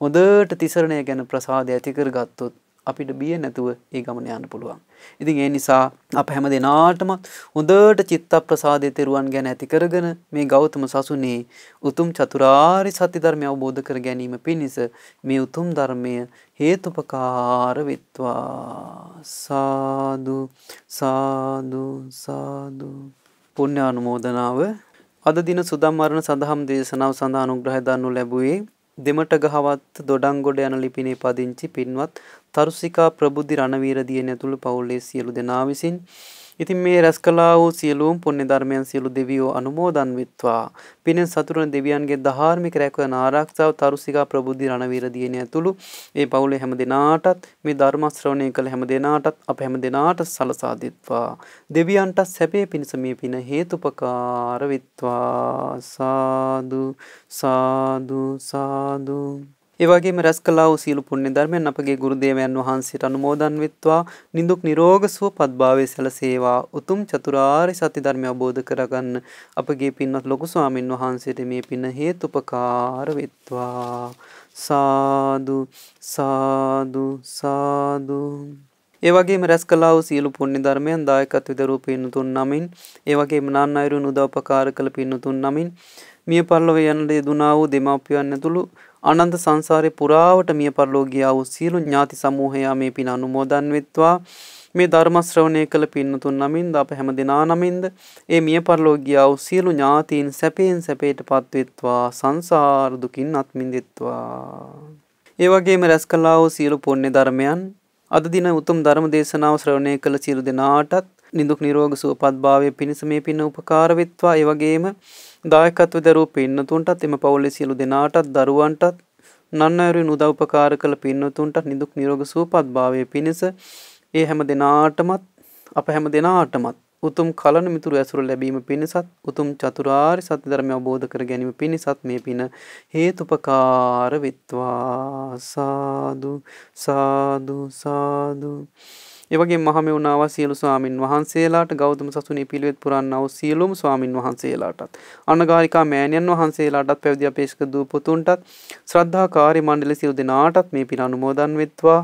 හොඳට තිසරණය ගැන ප්‍රසාදය ඇති කරගත්තොත් අපිට බිය නැතුව ඒ ගමන යන්න පුළුවන්. ඉතින් ඒ නිසා අප හැම දෙනාටම හොඳට චිත්ත ප්‍රසාදය තෙරුවන් ගැන ඇති කරගෙන මේ ගෞතම සසුනේ උතුම් චතුරාරි සත්‍ය ධර්මය අවබෝධ කර ගැනීම පිණිස මේ උතුම් ධර්මය හේතුපකාර වෙත්වා සාදු සාදු සාදු පුණ්‍ය අනුමෝදනාව අද දින සුදම්මරණ සඳහම් දේශනාව සඳහා අනුග්‍රහය දනු ලැබුවේ දෙමට ගහවත් දොඩංගොඩ යන ලිපිනේ පදිංචි පින්වත් තරුසිකා ප්‍රබුද්ධි රණවීර දියණිය ඇතුළු පවුලේ සියලු දෙනා විසින් ඉතින් මේ රැස් කලා වූ සියලූම් පුුණ්‍ය ධර්මයන් සියලු දෙවියෝ අනුමෝදන් විත්වා. පිනෙන් සතුරන දෙවියන්ගේ ධාර්මික රැකවන ආරක්ෂාව තරුසිකා ප්‍රබුද්ධි රණවීරදියනය ඇතුළු ඒ පවුලේ හැම දෙනාටත් මේ ධර්මශ්‍රවණය කළ හැම දෙනාටත් අප හැම දෙනාට සලසාදිත්වා. දෙවියන්ටත් සැපේ පිණිස මේ පින හේතුපකාරවිත්වා සාදු සාදු සාදුම්. ඒවගේම රැස් කලාව සියලු පුණ්‍ය ධර්මයන් අපගේ ගුරු දේවයන් වහන්සේට අනුමෝදන් වෙත්වා නිදුක් නිරෝග සුව පත්භාවයේ සැලසේවා උතුම් චතුරාර්ය සත්‍ය ධර්මය අවබෝධ කරගන්න අපගේ පින්වත් ලොකු ස්වාමින් වහන්සේට මේ පින හේතුපකාර වෙත්වා සාදු සාදු සාදු ඒවගේ රැස් කලාව සියලු පුණ්‍ය ධර්මයන් දායකත් විදරූ පින්නතුන් නමින් ඒවගේ මනාන්න අයුරු නුදවපකාර කළ පින්නතුන් නමින් මිය පරලොව යන යෙදුනා වූ දෙමාපියන් ඇතුළු අනන්ත සංසාරේ පුරාවට මිය පරලෝ ගියා වූ සියලු ඥාති සමූහයා මේ පින අනුමෝදන් වෙත්වා මේ ධර්ම ශ්‍රවණය කළ පින්නතුන් නමින්ද අප හැම දෙනා නමින්ද ඒ මිය පරලෝ ගියා වූ සියලු ඥාතීන් සැපයෙන් සැපයටපත් වෙත්වා සංසාර දුකින් අත් මිදෙත්වා ඒ වගේම රැස් කළා වූ සියලු පුණ්‍ය ධර්මයන් අද දින උතුම් ධර්ම දේශනාව ශ්‍රවණය කළ සියලු දෙනාටත් නිදුක් නිරෝග සුවපත් භාවය පිණිස මේ පින උපකාර වෙත්වා ඒ වගේම දායකත්ව දරූ පින්නතුන්ටත් එම පවුලේ සියලු දෙනාටත් දරුවන්ටත් නන්නයුරින් උදව්පකාර කළ පින්නතුන්ට නිදුක් නිරෝග සුවපත් භාවය පිණිස ඒ හැම දෙනාටමත් අප හැම දෙනාටමත් උතුම් කලන මිතුරු ඇසුර ලැබීම පිණිසත් උතුම් චතුරාර් සත්‍ය ධර්මය අවබෝධ කර ගැනීම පිණිසත් මේ පින හේතුපකාර විත්වා සාදු සාදු සාදු ඒවගේ මහමෙවුනාව සියලු ස්වාමින් වහන්සේලාට ගෞතම සසුනේ පිළිවෙත් පුරන්නා වූ සියලුම ස්වාමින් වහන්සේලාටත් අනගාരികා මෑණියන් වහන්සේලාටත් පැවිදි අපේක්ෂක දූපතුන්ටත් ශ්‍රද්ධාකාරී මණ්ඩල සියලු දෙනාටත් මේ පින් අනුමෝදන් වෙත්වා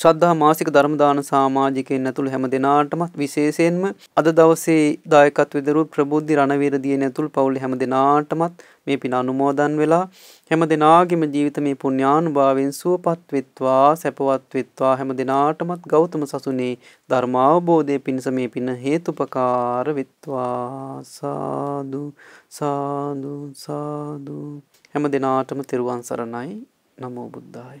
ශ්‍රද්ධා මාසික ධර්මදාන සමාජිකයන් ඇතුළු හැම දෙනාටමත් විශේෂයෙන්ම අද දවසේ දායකත්ව දරු ප්‍රබුද්ධි රණවීර දියණ ඇතුළු පවුල හැම දෙනාටමත් මේ පින අනුමෝදන් වෙලා හැම දෙනාගේම ජීවිත මේ පුණ්‍යානුභාවයෙන් සුවපත් වෙත්වා සැපවත් වෙත්වා හැම දෙනාටමත් ගෞතම සසුනේ ධර්ම අවබෝධයේ පිණස මේ පින හේතුපකාර වෙත්වා සාදු සාදු සාදු හැම දිනාටම තෙරුවන් සරණයි නමෝ බුද්ධාය